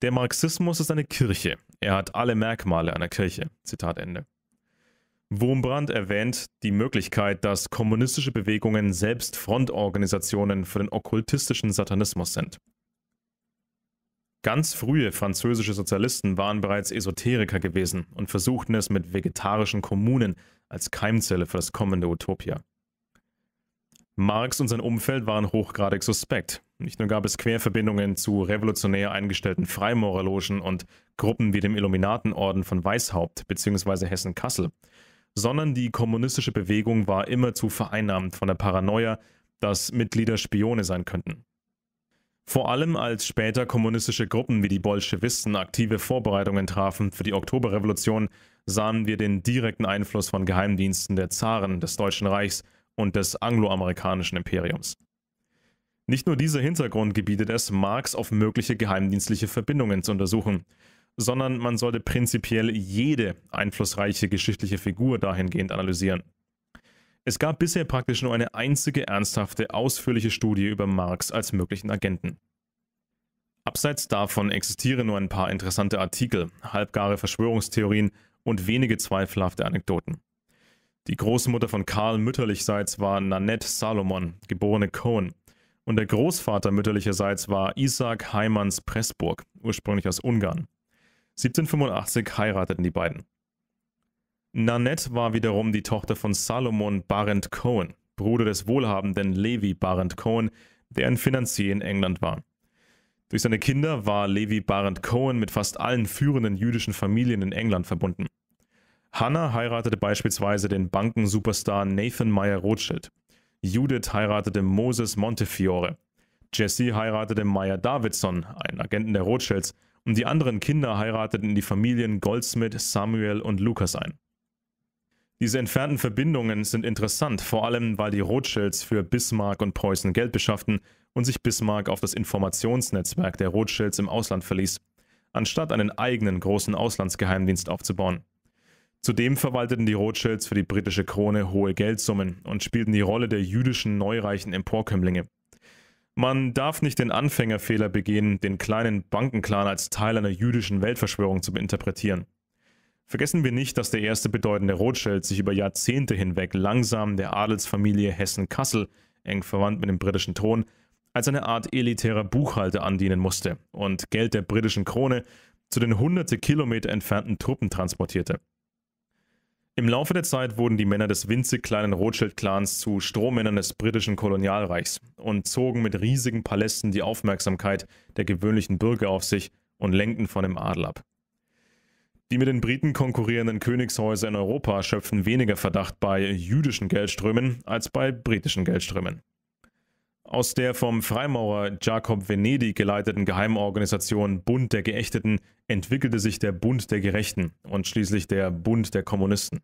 Der Marxismus ist eine Kirche. Er hat alle Merkmale einer Kirche. Zitat Ende. Wurmbrand erwähnt die Möglichkeit, dass kommunistische Bewegungen selbst Frontorganisationen für den okkultistischen Satanismus sind. Ganz frühe französische Sozialisten waren bereits Esoteriker gewesen und versuchten es mit vegetarischen Kommunen als Keimzelle für das kommende Utopia. Marx und sein Umfeld waren hochgradig suspekt. Nicht nur gab es Querverbindungen zu revolutionär eingestellten Freimaurerlogen und Gruppen wie dem Illuminatenorden von Weishaupt bzw. Hessen-Kassel, sondern die kommunistische Bewegung war immerzu vereinnahmt von der Paranoia, dass Mitglieder Spione sein könnten. Vor allem als später kommunistische Gruppen wie die Bolschewisten aktive Vorbereitungen trafen für die Oktoberrevolution, sahen wir den direkten Einfluss von Geheimdiensten der Zaren des Deutschen Reichs und des angloamerikanischen Imperiums. Nicht nur dieser Hintergrund gebietet es, Marx auf mögliche geheimdienstliche Verbindungen zu untersuchen, sondern man sollte prinzipiell jede einflussreiche geschichtliche Figur dahingehend analysieren. Es gab bisher praktisch nur eine einzige ernsthafte, ausführliche Studie über Marx als möglichen Agenten. Abseits davon existieren nur ein paar interessante Artikel, halbgare Verschwörungstheorien und wenige zweifelhafte Anekdoten. Die Großmutter von Karl mütterlichseits war Nanette Salomon, geborene Cohen. Und der Großvater mütterlicherseits war Isaac Heimanns Pressburg, ursprünglich aus Ungarn. 1785 heirateten die beiden. Nanette war wiederum die Tochter von Salomon Barend Cohen, Bruder des wohlhabenden Levi Barend Cohen, der ein Finanzier in England war. Durch seine Kinder war Levi Barend Cohen mit fast allen führenden jüdischen Familien in England verbunden. Hannah heiratete beispielsweise den Bankensuperstar Nathan Meyer Rothschild. Judith heiratete Moses Montefiore. Jesse heiratete Meyer Davidson, einen Agenten der Rothschilds, und die anderen Kinder heirateten die Familien Goldsmith, Samuel und Lucas ein. Diese entfernten Verbindungen sind interessant, vor allem weil die Rothschilds für Bismarck und Preußen Geld beschafften und sich Bismarck auf das Informationsnetzwerk der Rothschilds im Ausland verließ, anstatt einen eigenen großen Auslandsgeheimdienst aufzubauen. Zudem verwalteten die Rothschilds für die britische Krone hohe Geldsummen und spielten die Rolle der jüdischen neureichen Emporkömmlinge. Man darf nicht den Anfängerfehler begehen, den kleinen Bankenclan als Teil einer jüdischen Weltverschwörung zu interpretieren. Vergessen wir nicht, dass der erste bedeutende Rothschild sich über Jahrzehnte hinweg langsam der Adelsfamilie Hessen-Kassel, eng verwandt mit dem britischen Thron, als eine Art elitärer Buchhalter andienen musste und Geld der britischen Krone zu den hunderte Kilometer entfernten Truppen transportierte. Im Laufe der Zeit wurden die Männer des winzig kleinen Rothschild-Clans zu Strohmännern des britischen Kolonialreichs und zogen mit riesigen Palästen die Aufmerksamkeit der gewöhnlichen Bürger auf sich und lenkten von dem Adel ab. Die mit den Briten konkurrierenden Königshäuser in Europa schöpfen weniger Verdacht bei jüdischen Geldströmen als bei britischen Geldströmen. Aus der vom Freimaurer Jakob Venedi geleiteten Geheimorganisation Bund der Geächteten entwickelte sich der Bund der Gerechten und schließlich der Bund der Kommunisten.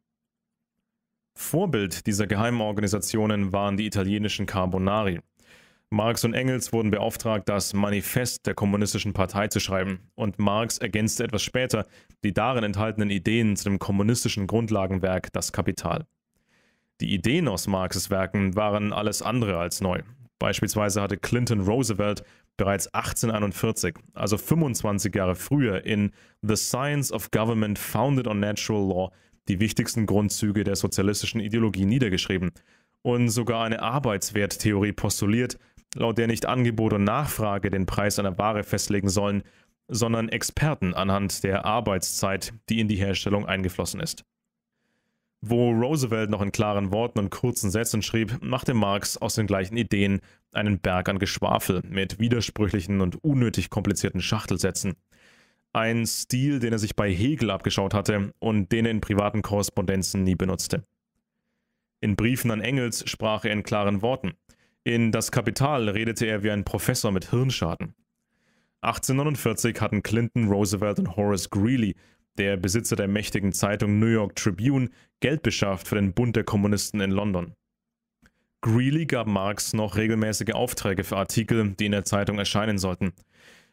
Vorbild dieser Geheimorganisationen waren die italienischen Carbonari. Marx und Engels wurden beauftragt, das Manifest der Kommunistischen Partei zu schreiben, und Marx ergänzte etwas später die darin enthaltenen Ideen zu dem kommunistischen Grundlagenwerk Das Kapital. Die Ideen aus Marxes Werken waren alles andere als neu. Beispielsweise hatte Clinton Roosevelt bereits 1841, also 25 Jahre früher, in The Science of Government Founded on Natural Law die wichtigsten Grundzüge der sozialistischen Ideologie niedergeschrieben und sogar eine Arbeitswerttheorie postuliert, laut der nicht Angebot und Nachfrage den Preis einer Ware festlegen sollen, sondern Experten anhand der Arbeitszeit, die in die Herstellung eingeflossen ist wo Roosevelt noch in klaren Worten und kurzen Sätzen schrieb, machte Marx aus den gleichen Ideen einen Berg an Geschwafel mit widersprüchlichen und unnötig komplizierten Schachtelsätzen. Ein Stil, den er sich bei Hegel abgeschaut hatte und den er in privaten Korrespondenzen nie benutzte. In Briefen an Engels sprach er in klaren Worten. In Das Kapital redete er wie ein Professor mit Hirnschaden. 1849 hatten Clinton, Roosevelt und Horace Greeley der Besitzer der mächtigen Zeitung New York Tribune, Geld beschafft für den Bund der Kommunisten in London. Greeley gab Marx noch regelmäßige Aufträge für Artikel, die in der Zeitung erscheinen sollten.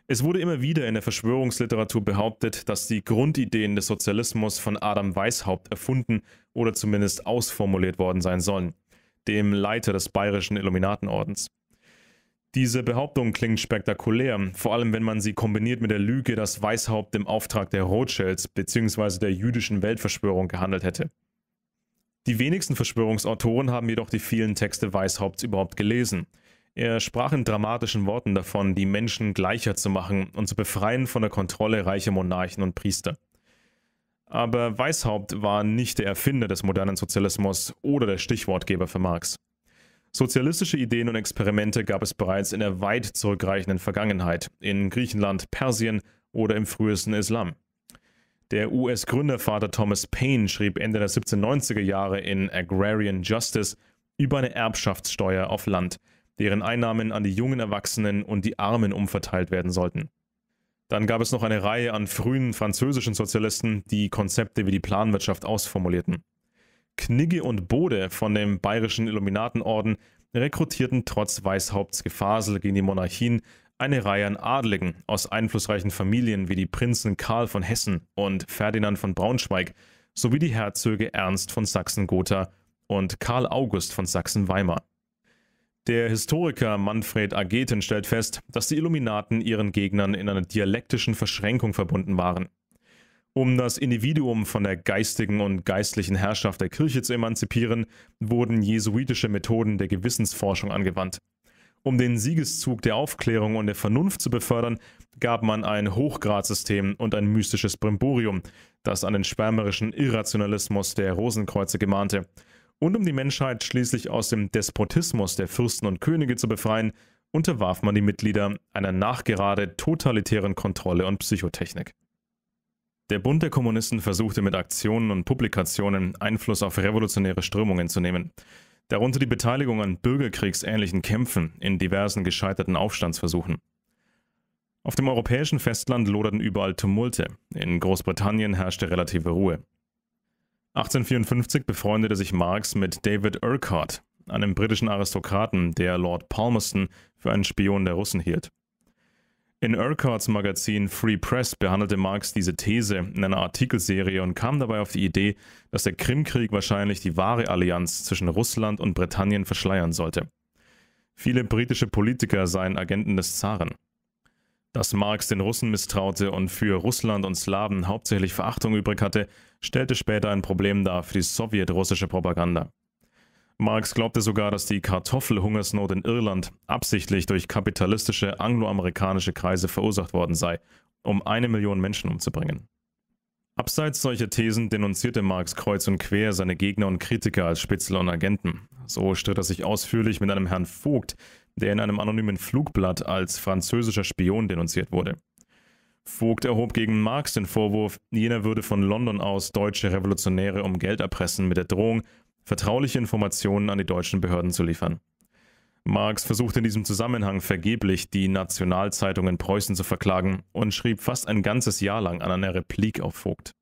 Es wurde immer wieder in der Verschwörungsliteratur behauptet, dass die Grundideen des Sozialismus von Adam Weishaupt erfunden oder zumindest ausformuliert worden sein sollen, dem Leiter des bayerischen Illuminatenordens. Diese Behauptung klingt spektakulär, vor allem wenn man sie kombiniert mit der Lüge, dass Weishaupt im Auftrag der Rothschilds bzw. der jüdischen Weltverschwörung gehandelt hätte. Die wenigsten Verschwörungsautoren haben jedoch die vielen Texte Weishaupts überhaupt gelesen. Er sprach in dramatischen Worten davon, die Menschen gleicher zu machen und zu befreien von der Kontrolle reicher Monarchen und Priester. Aber Weishaupt war nicht der Erfinder des modernen Sozialismus oder der Stichwortgeber für Marx. Sozialistische Ideen und Experimente gab es bereits in der weit zurückreichenden Vergangenheit, in Griechenland, Persien oder im frühesten Islam. Der US-Gründervater Thomas Paine schrieb Ende der 1790er Jahre in Agrarian Justice über eine Erbschaftssteuer auf Land, deren Einnahmen an die jungen Erwachsenen und die Armen umverteilt werden sollten. Dann gab es noch eine Reihe an frühen französischen Sozialisten, die Konzepte wie die Planwirtschaft ausformulierten. Knigge und Bode von dem bayerischen Illuminatenorden rekrutierten trotz Weißhaupts Gefasel gegen die Monarchien eine Reihe an Adligen aus einflussreichen Familien wie die Prinzen Karl von Hessen und Ferdinand von Braunschweig sowie die Herzöge Ernst von Sachsen-Gotha und Karl August von Sachsen-Weimar. Der Historiker Manfred Ageten stellt fest, dass die Illuminaten ihren Gegnern in einer dialektischen Verschränkung verbunden waren. Um das Individuum von der geistigen und geistlichen Herrschaft der Kirche zu emanzipieren, wurden jesuitische Methoden der Gewissensforschung angewandt. Um den Siegeszug der Aufklärung und der Vernunft zu befördern, gab man ein Hochgradsystem und ein mystisches Brimborium, das an den schwärmerischen Irrationalismus der Rosenkreuze gemahnte. Und um die Menschheit schließlich aus dem Despotismus der Fürsten und Könige zu befreien, unterwarf man die Mitglieder einer nachgerade totalitären Kontrolle und Psychotechnik. Der Bund der Kommunisten versuchte mit Aktionen und Publikationen Einfluss auf revolutionäre Strömungen zu nehmen, darunter die Beteiligung an bürgerkriegsähnlichen Kämpfen in diversen gescheiterten Aufstandsversuchen. Auf dem europäischen Festland loderten überall Tumulte, in Großbritannien herrschte relative Ruhe. 1854 befreundete sich Marx mit David Urquhart, einem britischen Aristokraten, der Lord Palmerston für einen Spion der Russen hielt. In Urquharts Magazin Free Press behandelte Marx diese These in einer Artikelserie und kam dabei auf die Idee, dass der Krimkrieg wahrscheinlich die wahre Allianz zwischen Russland und Britannien verschleiern sollte. Viele britische Politiker seien Agenten des Zaren. Dass Marx den Russen misstraute und für Russland und Slawen hauptsächlich Verachtung übrig hatte, stellte später ein Problem dar für die sowjetrussische Propaganda. Marx glaubte sogar, dass die Kartoffelhungersnot in Irland absichtlich durch kapitalistische angloamerikanische Kreise verursacht worden sei, um eine Million Menschen umzubringen. Abseits solcher Thesen denunzierte Marx kreuz und quer seine Gegner und Kritiker als Spitzel und Agenten. So stritt er sich ausführlich mit einem Herrn Vogt, der in einem anonymen Flugblatt als französischer Spion denunziert wurde. Vogt erhob gegen Marx den Vorwurf, jener würde von London aus deutsche Revolutionäre um Geld erpressen mit der Drohung, vertrauliche Informationen an die deutschen Behörden zu liefern. Marx versuchte in diesem Zusammenhang vergeblich, die Nationalzeitung in Preußen zu verklagen und schrieb fast ein ganzes Jahr lang an einer Replik auf Vogt.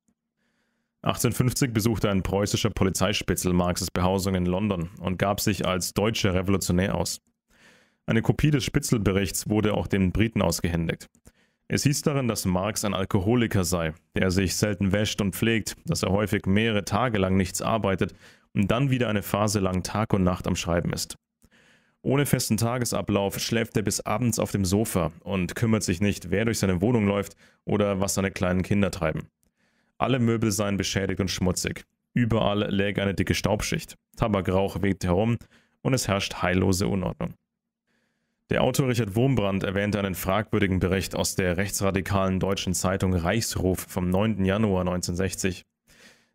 1850 besuchte ein preußischer Polizeispitzel Marxes Behausung in London und gab sich als deutscher Revolutionär aus. Eine Kopie des Spitzelberichts wurde auch den Briten ausgehändigt. Es hieß darin, dass Marx ein Alkoholiker sei, der sich selten wäscht und pflegt, dass er häufig mehrere Tage lang nichts arbeitet und dann wieder eine Phase lang Tag und Nacht am Schreiben ist. Ohne festen Tagesablauf schläft er bis abends auf dem Sofa und kümmert sich nicht, wer durch seine Wohnung läuft oder was seine kleinen Kinder treiben. Alle Möbel seien beschädigt und schmutzig. Überall läge eine dicke Staubschicht. Tabakrauch weht herum und es herrscht heillose Unordnung. Der Autor Richard Wurmbrand erwähnte einen fragwürdigen Bericht aus der rechtsradikalen deutschen Zeitung Reichsruf vom 9. Januar 1960.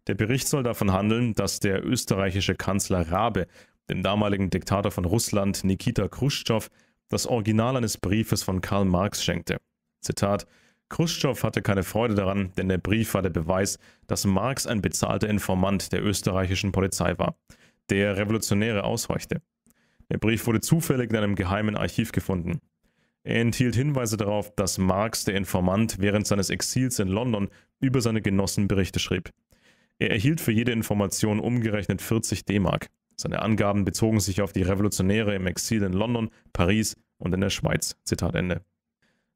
Der Bericht soll davon handeln, dass der österreichische Kanzler Rabe dem damaligen Diktator von Russland Nikita Khrushchev das Original eines Briefes von Karl Marx schenkte. Zitat: Khrushchev hatte keine Freude daran, denn der Brief war der Beweis, dass Marx ein bezahlter Informant der österreichischen Polizei war, der Revolutionäre aushorchte. Der Brief wurde zufällig in einem geheimen Archiv gefunden. Er enthielt Hinweise darauf, dass Marx, der Informant, während seines Exils in London über seine Genossen Berichte schrieb. Er erhielt für jede Information umgerechnet 40 D-Mark. Seine Angaben bezogen sich auf die Revolutionäre im Exil in London, Paris und in der Schweiz. Zitat Ende.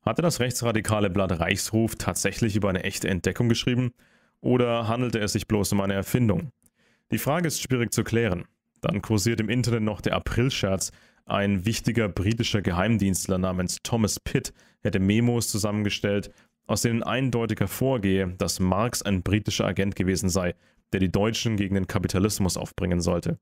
Hatte das rechtsradikale Blatt Reichsruf tatsächlich über eine echte Entdeckung geschrieben oder handelte es sich bloß um eine Erfindung? Die Frage ist schwierig zu klären. Dann kursiert im Internet noch der April-Scherz, ein wichtiger britischer Geheimdienstler namens Thomas Pitt hätte Memos zusammengestellt, aus denen eindeutig hervorgehe, dass Marx ein britischer Agent gewesen sei, der die Deutschen gegen den Kapitalismus aufbringen sollte.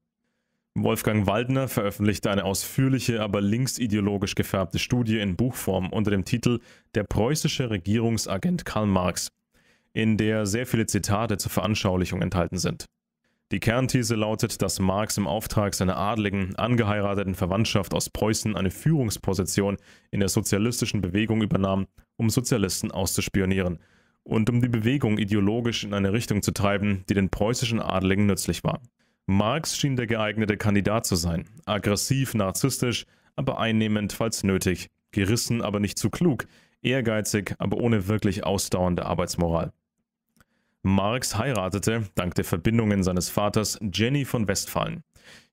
Wolfgang Waldner veröffentlichte eine ausführliche, aber linksideologisch gefärbte Studie in Buchform unter dem Titel Der preußische Regierungsagent Karl Marx, in der sehr viele Zitate zur Veranschaulichung enthalten sind. Die Kernthese lautet, dass Marx im Auftrag seiner adligen, angeheirateten Verwandtschaft aus Preußen eine Führungsposition in der sozialistischen Bewegung übernahm, um Sozialisten auszuspionieren und um die Bewegung ideologisch in eine Richtung zu treiben, die den preußischen Adligen nützlich war. Marx schien der geeignete Kandidat zu sein, aggressiv, narzisstisch, aber einnehmend, falls nötig, gerissen, aber nicht zu klug, ehrgeizig, aber ohne wirklich ausdauernde Arbeitsmoral. Marx heiratete, dank der Verbindungen seines Vaters, Jenny von Westphalen.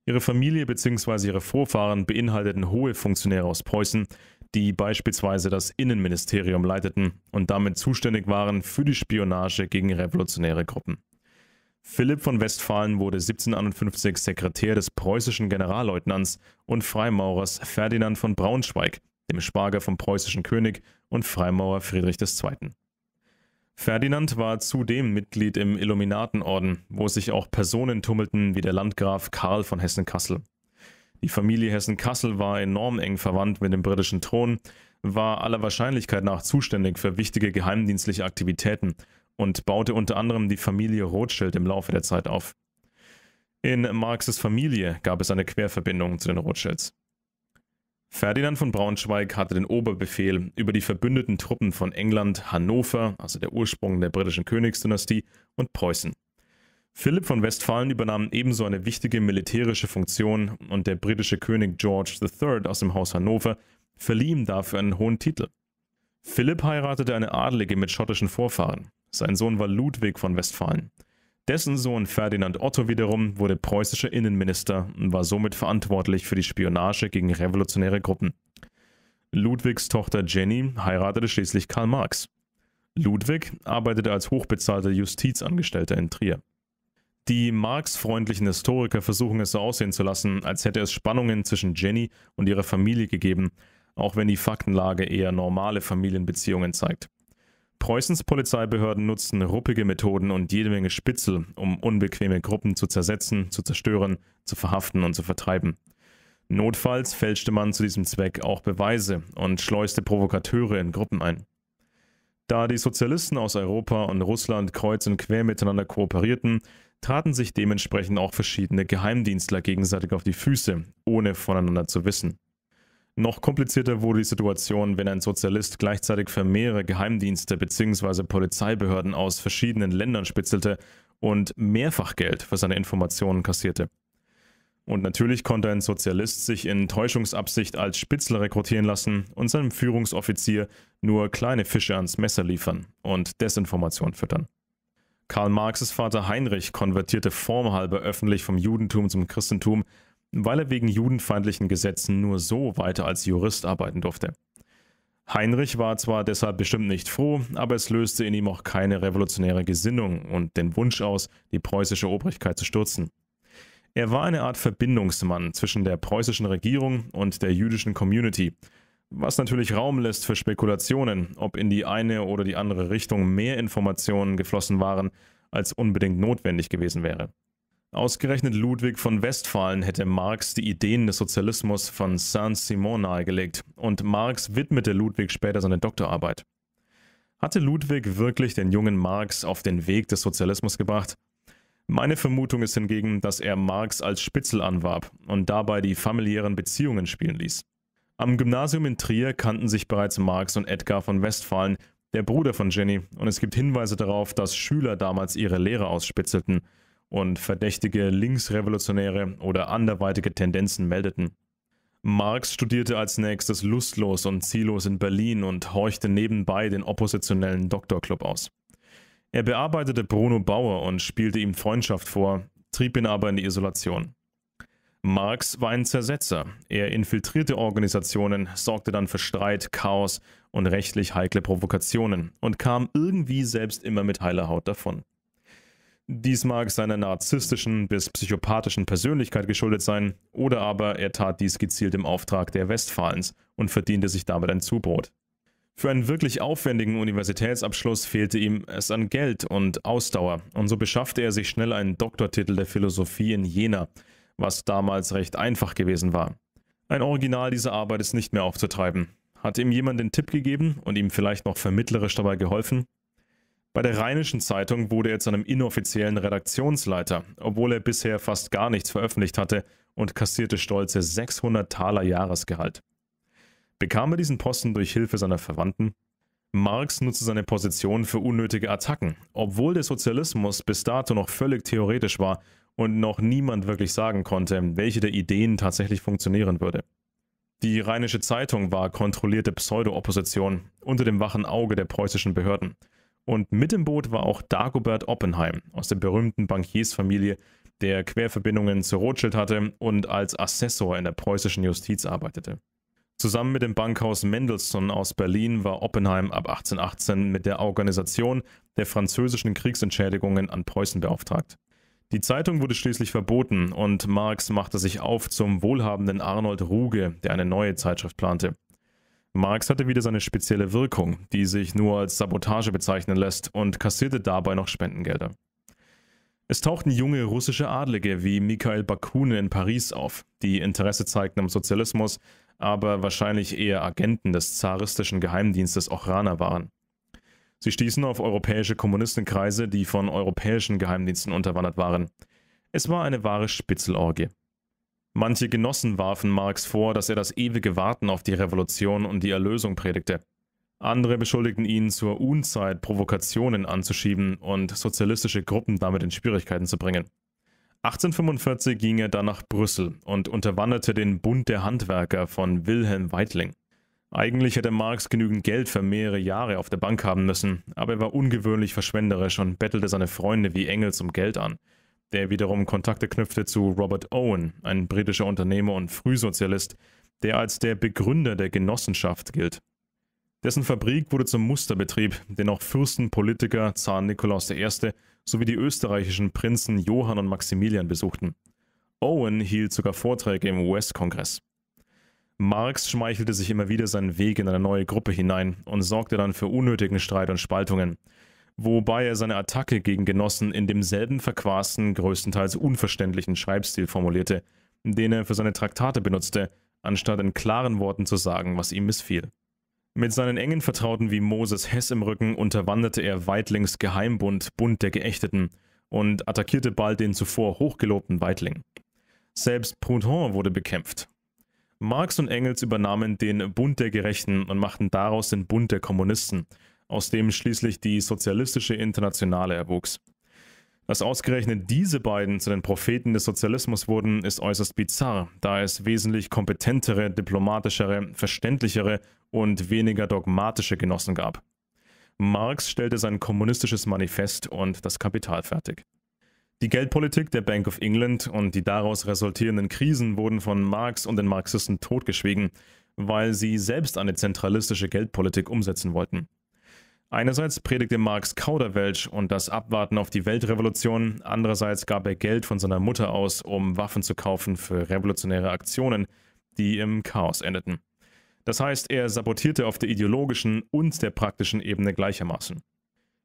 Ihre Familie bzw. ihre Vorfahren beinhalteten hohe Funktionäre aus Preußen, die beispielsweise das Innenministerium leiteten und damit zuständig waren für die Spionage gegen revolutionäre Gruppen. Philipp von Westphalen wurde 1751 Sekretär des preußischen Generalleutnants und Freimaurers Ferdinand von Braunschweig, dem Schwager vom preußischen König und Freimaurer Friedrich II. Ferdinand war zudem Mitglied im Illuminatenorden, wo sich auch Personen tummelten wie der Landgraf Karl von Hessen-Kassel. Die Familie Hessen-Kassel war enorm eng verwandt mit dem britischen Thron, war aller Wahrscheinlichkeit nach zuständig für wichtige geheimdienstliche Aktivitäten und baute unter anderem die Familie Rothschild im Laufe der Zeit auf. In Marxes Familie gab es eine Querverbindung zu den Rothschilds. Ferdinand von Braunschweig hatte den Oberbefehl über die verbündeten Truppen von England, Hannover, also der Ursprung der britischen Königsdynastie, und Preußen. Philipp von Westfalen übernahm ebenso eine wichtige militärische Funktion und der britische König George III. aus dem Haus Hannover verlieh ihm dafür einen hohen Titel. Philipp heiratete eine Adlige mit schottischen Vorfahren. Sein Sohn war Ludwig von Westfalen. Dessen Sohn Ferdinand Otto wiederum wurde preußischer Innenminister und war somit verantwortlich für die Spionage gegen revolutionäre Gruppen. Ludwigs Tochter Jenny heiratete schließlich Karl Marx. Ludwig arbeitete als hochbezahlter Justizangestellter in Trier. Die Marx-freundlichen Historiker versuchen es so aussehen zu lassen, als hätte es Spannungen zwischen Jenny und ihrer Familie gegeben, auch wenn die Faktenlage eher normale Familienbeziehungen zeigt. Preußens Polizeibehörden nutzten ruppige Methoden und jede Menge Spitzel, um unbequeme Gruppen zu zersetzen, zu zerstören, zu verhaften und zu vertreiben. Notfalls fälschte man zu diesem Zweck auch Beweise und schleuste Provokateure in Gruppen ein. Da die Sozialisten aus Europa und Russland kreuz und quer miteinander kooperierten, traten sich dementsprechend auch verschiedene Geheimdienstler gegenseitig auf die Füße, ohne voneinander zu wissen. Noch komplizierter wurde die Situation, wenn ein Sozialist gleichzeitig für mehrere Geheimdienste bzw. Polizeibehörden aus verschiedenen Ländern spitzelte und mehrfach Geld für seine Informationen kassierte. Und natürlich konnte ein Sozialist sich in Täuschungsabsicht als Spitzler rekrutieren lassen und seinem Führungsoffizier nur kleine Fische ans Messer liefern und Desinformation füttern. Karl Marxes Vater Heinrich konvertierte formhalber öffentlich vom Judentum zum Christentum weil er wegen judenfeindlichen Gesetzen nur so weiter als Jurist arbeiten durfte. Heinrich war zwar deshalb bestimmt nicht froh, aber es löste in ihm auch keine revolutionäre Gesinnung und den Wunsch aus, die preußische Obrigkeit zu stürzen. Er war eine Art Verbindungsmann zwischen der preußischen Regierung und der jüdischen Community, was natürlich Raum lässt für Spekulationen, ob in die eine oder die andere Richtung mehr Informationen geflossen waren, als unbedingt notwendig gewesen wäre. Ausgerechnet Ludwig von Westphalen hätte Marx die Ideen des Sozialismus von Saint-Simon nahegelegt und Marx widmete Ludwig später seine Doktorarbeit. Hatte Ludwig wirklich den jungen Marx auf den Weg des Sozialismus gebracht? Meine Vermutung ist hingegen, dass er Marx als Spitzel anwarb und dabei die familiären Beziehungen spielen ließ. Am Gymnasium in Trier kannten sich bereits Marx und Edgar von Westphalen, der Bruder von Jenny, und es gibt Hinweise darauf, dass Schüler damals ihre Lehre ausspitzelten – und verdächtige linksrevolutionäre oder anderweitige Tendenzen meldeten. Marx studierte als nächstes lustlos und ziellos in Berlin und horchte nebenbei den oppositionellen Doktorclub aus. Er bearbeitete Bruno Bauer und spielte ihm Freundschaft vor, trieb ihn aber in die Isolation. Marx war ein Zersetzer. Er infiltrierte Organisationen, sorgte dann für Streit, Chaos und rechtlich heikle Provokationen und kam irgendwie selbst immer mit heiler Haut davon. Dies mag seiner narzisstischen bis psychopathischen Persönlichkeit geschuldet sein, oder aber er tat dies gezielt im Auftrag der Westfalens und verdiente sich damit ein Zubrot. Für einen wirklich aufwendigen Universitätsabschluss fehlte ihm es an Geld und Ausdauer, und so beschaffte er sich schnell einen Doktortitel der Philosophie in Jena, was damals recht einfach gewesen war. Ein Original dieser Arbeit ist nicht mehr aufzutreiben. Hat ihm jemand den Tipp gegeben und ihm vielleicht noch vermittlerisch dabei geholfen, bei der Rheinischen Zeitung wurde er zu einem inoffiziellen Redaktionsleiter, obwohl er bisher fast gar nichts veröffentlicht hatte und kassierte stolze 600 Taler Jahresgehalt. Bekam er diesen Posten durch Hilfe seiner Verwandten? Marx nutzte seine Position für unnötige Attacken, obwohl der Sozialismus bis dato noch völlig theoretisch war und noch niemand wirklich sagen konnte, welche der Ideen tatsächlich funktionieren würde. Die Rheinische Zeitung war kontrollierte Pseudo-Opposition unter dem wachen Auge der preußischen Behörden und mit im Boot war auch Dagobert Oppenheim aus der berühmten Bankiersfamilie, der Querverbindungen zu Rothschild hatte und als Assessor in der preußischen Justiz arbeitete. Zusammen mit dem Bankhaus Mendelssohn aus Berlin war Oppenheim ab 1818 mit der Organisation der französischen Kriegsentschädigungen an Preußen beauftragt. Die Zeitung wurde schließlich verboten und Marx machte sich auf zum wohlhabenden Arnold Ruge, der eine neue Zeitschrift plante. Marx hatte wieder seine spezielle Wirkung, die sich nur als Sabotage bezeichnen lässt und kassierte dabei noch Spendengelder. Es tauchten junge russische Adlige wie Mikhail Bakunin in Paris auf, die Interesse zeigten am Sozialismus, aber wahrscheinlich eher Agenten des zaristischen Geheimdienstes Ochrana waren. Sie stießen auf europäische Kommunistenkreise, die von europäischen Geheimdiensten unterwandert waren. Es war eine wahre Spitzelorgie. Manche Genossen warfen Marx vor, dass er das ewige Warten auf die Revolution und die Erlösung predigte. Andere beschuldigten ihn zur Unzeit, Provokationen anzuschieben und sozialistische Gruppen damit in Schwierigkeiten zu bringen. 1845 ging er dann nach Brüssel und unterwanderte den Bund der Handwerker von Wilhelm Weitling. Eigentlich hätte Marx genügend Geld für mehrere Jahre auf der Bank haben müssen, aber er war ungewöhnlich verschwenderisch und bettelte seine Freunde wie Engels um Geld an – der wiederum Kontakte knüpfte zu Robert Owen, ein britischer Unternehmer und Frühsozialist, der als der Begründer der Genossenschaft gilt. Dessen Fabrik wurde zum Musterbetrieb, den auch Fürsten, Politiker, Zar Nikolaus I. sowie die österreichischen Prinzen Johann und Maximilian besuchten. Owen hielt sogar Vorträge im US-Kongress. Marx schmeichelte sich immer wieder seinen Weg in eine neue Gruppe hinein und sorgte dann für unnötigen Streit und Spaltungen wobei er seine Attacke gegen Genossen in demselben verquasten, größtenteils unverständlichen Schreibstil formulierte, den er für seine Traktate benutzte, anstatt in klaren Worten zu sagen, was ihm missfiel. Mit seinen engen Vertrauten wie Moses Hess im Rücken unterwanderte er Weidlings Geheimbund Bund der Geächteten und attackierte bald den zuvor hochgelobten Weidling. Selbst Proudhon wurde bekämpft. Marx und Engels übernahmen den Bund der Gerechten und machten daraus den Bund der Kommunisten, aus dem schließlich die Sozialistische Internationale erwuchs. Dass ausgerechnet diese beiden zu den Propheten des Sozialismus wurden, ist äußerst bizarr, da es wesentlich kompetentere, diplomatischere, verständlichere und weniger dogmatische Genossen gab. Marx stellte sein kommunistisches Manifest und das Kapital fertig. Die Geldpolitik der Bank of England und die daraus resultierenden Krisen wurden von Marx und den Marxisten totgeschwiegen, weil sie selbst eine zentralistische Geldpolitik umsetzen wollten. Einerseits predigte Marx Kauderwelsch und das Abwarten auf die Weltrevolution, andererseits gab er Geld von seiner Mutter aus, um Waffen zu kaufen für revolutionäre Aktionen, die im Chaos endeten. Das heißt, er sabotierte auf der ideologischen und der praktischen Ebene gleichermaßen.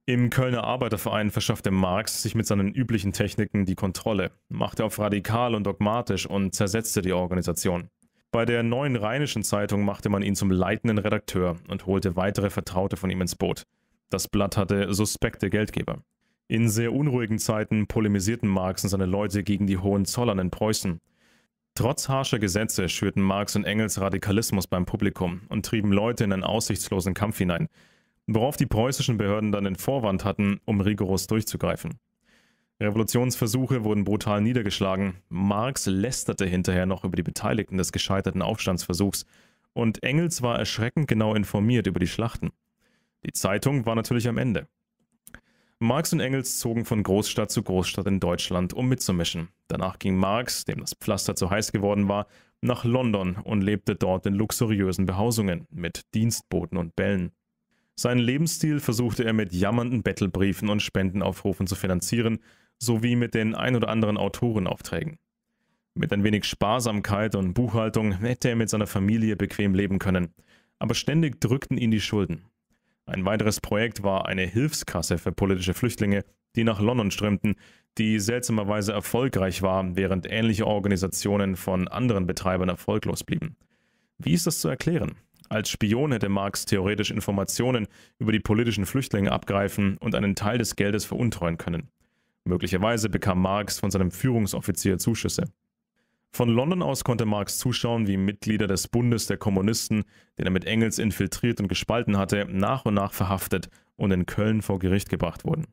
Im Kölner Arbeiterverein verschaffte Marx sich mit seinen üblichen Techniken die Kontrolle, machte auf radikal und dogmatisch und zersetzte die Organisation. Bei der neuen Rheinischen Zeitung machte man ihn zum leitenden Redakteur und holte weitere Vertraute von ihm ins Boot. Das Blatt hatte suspekte Geldgeber. In sehr unruhigen Zeiten polemisierten Marx und seine Leute gegen die in Preußen. Trotz harscher Gesetze schürten Marx und Engels Radikalismus beim Publikum und trieben Leute in einen aussichtslosen Kampf hinein, worauf die preußischen Behörden dann den Vorwand hatten, um rigoros durchzugreifen. Revolutionsversuche wurden brutal niedergeschlagen. Marx lästerte hinterher noch über die Beteiligten des gescheiterten Aufstandsversuchs und Engels war erschreckend genau informiert über die Schlachten. Die Zeitung war natürlich am Ende. Marx und Engels zogen von Großstadt zu Großstadt in Deutschland, um mitzumischen. Danach ging Marx, dem das Pflaster zu heiß geworden war, nach London und lebte dort in luxuriösen Behausungen mit Dienstboten und Bällen. Seinen Lebensstil versuchte er mit jammernden Bettelbriefen und Spendenaufrufen zu finanzieren, sowie mit den ein oder anderen Autorenaufträgen. Mit ein wenig Sparsamkeit und Buchhaltung hätte er mit seiner Familie bequem leben können, aber ständig drückten ihn die Schulden. Ein weiteres Projekt war eine Hilfskasse für politische Flüchtlinge, die nach London strömten, die seltsamerweise erfolgreich war, während ähnliche Organisationen von anderen Betreibern erfolglos blieben. Wie ist das zu erklären? Als Spion hätte Marx theoretisch Informationen über die politischen Flüchtlinge abgreifen und einen Teil des Geldes veruntreuen können. Möglicherweise bekam Marx von seinem Führungsoffizier Zuschüsse. Von London aus konnte Marx zuschauen, wie Mitglieder des Bundes der Kommunisten, den er mit Engels infiltriert und gespalten hatte, nach und nach verhaftet und in Köln vor Gericht gebracht wurden.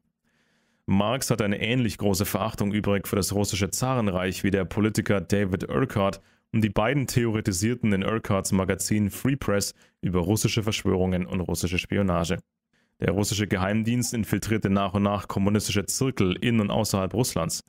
Marx hatte eine ähnlich große Verachtung übrig für das russische Zarenreich wie der Politiker David Urquhart und die beiden theoretisierten in Urquharts Magazin Free Press über russische Verschwörungen und russische Spionage. Der russische Geheimdienst infiltrierte nach und nach kommunistische Zirkel in und außerhalb Russlands.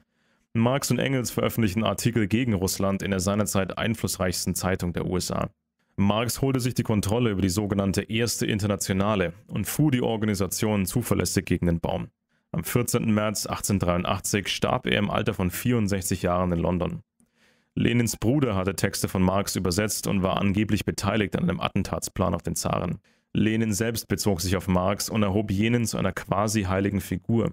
Marx und Engels veröffentlichten Artikel gegen Russland in der seinerzeit einflussreichsten Zeitung der USA. Marx holte sich die Kontrolle über die sogenannte Erste Internationale und fuhr die Organisation zuverlässig gegen den Baum. Am 14. März 1883 starb er im Alter von 64 Jahren in London. Lenins Bruder hatte Texte von Marx übersetzt und war angeblich beteiligt an einem Attentatsplan auf den Zaren. Lenin selbst bezog sich auf Marx und erhob jenen zu einer quasi heiligen Figur.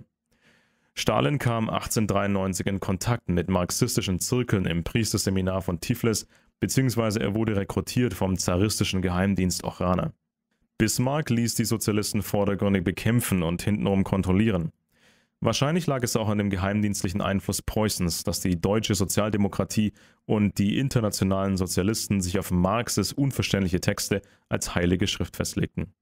Stalin kam 1893 in Kontakt mit marxistischen Zirkeln im Priesterseminar von Tiflis, beziehungsweise er wurde rekrutiert vom zaristischen Geheimdienst Ochrana. Bismarck ließ die Sozialisten vordergründig bekämpfen und hintenrum kontrollieren. Wahrscheinlich lag es auch an dem geheimdienstlichen Einfluss Preußens, dass die deutsche Sozialdemokratie und die internationalen Sozialisten sich auf Marxes unverständliche Texte als heilige Schrift festlegten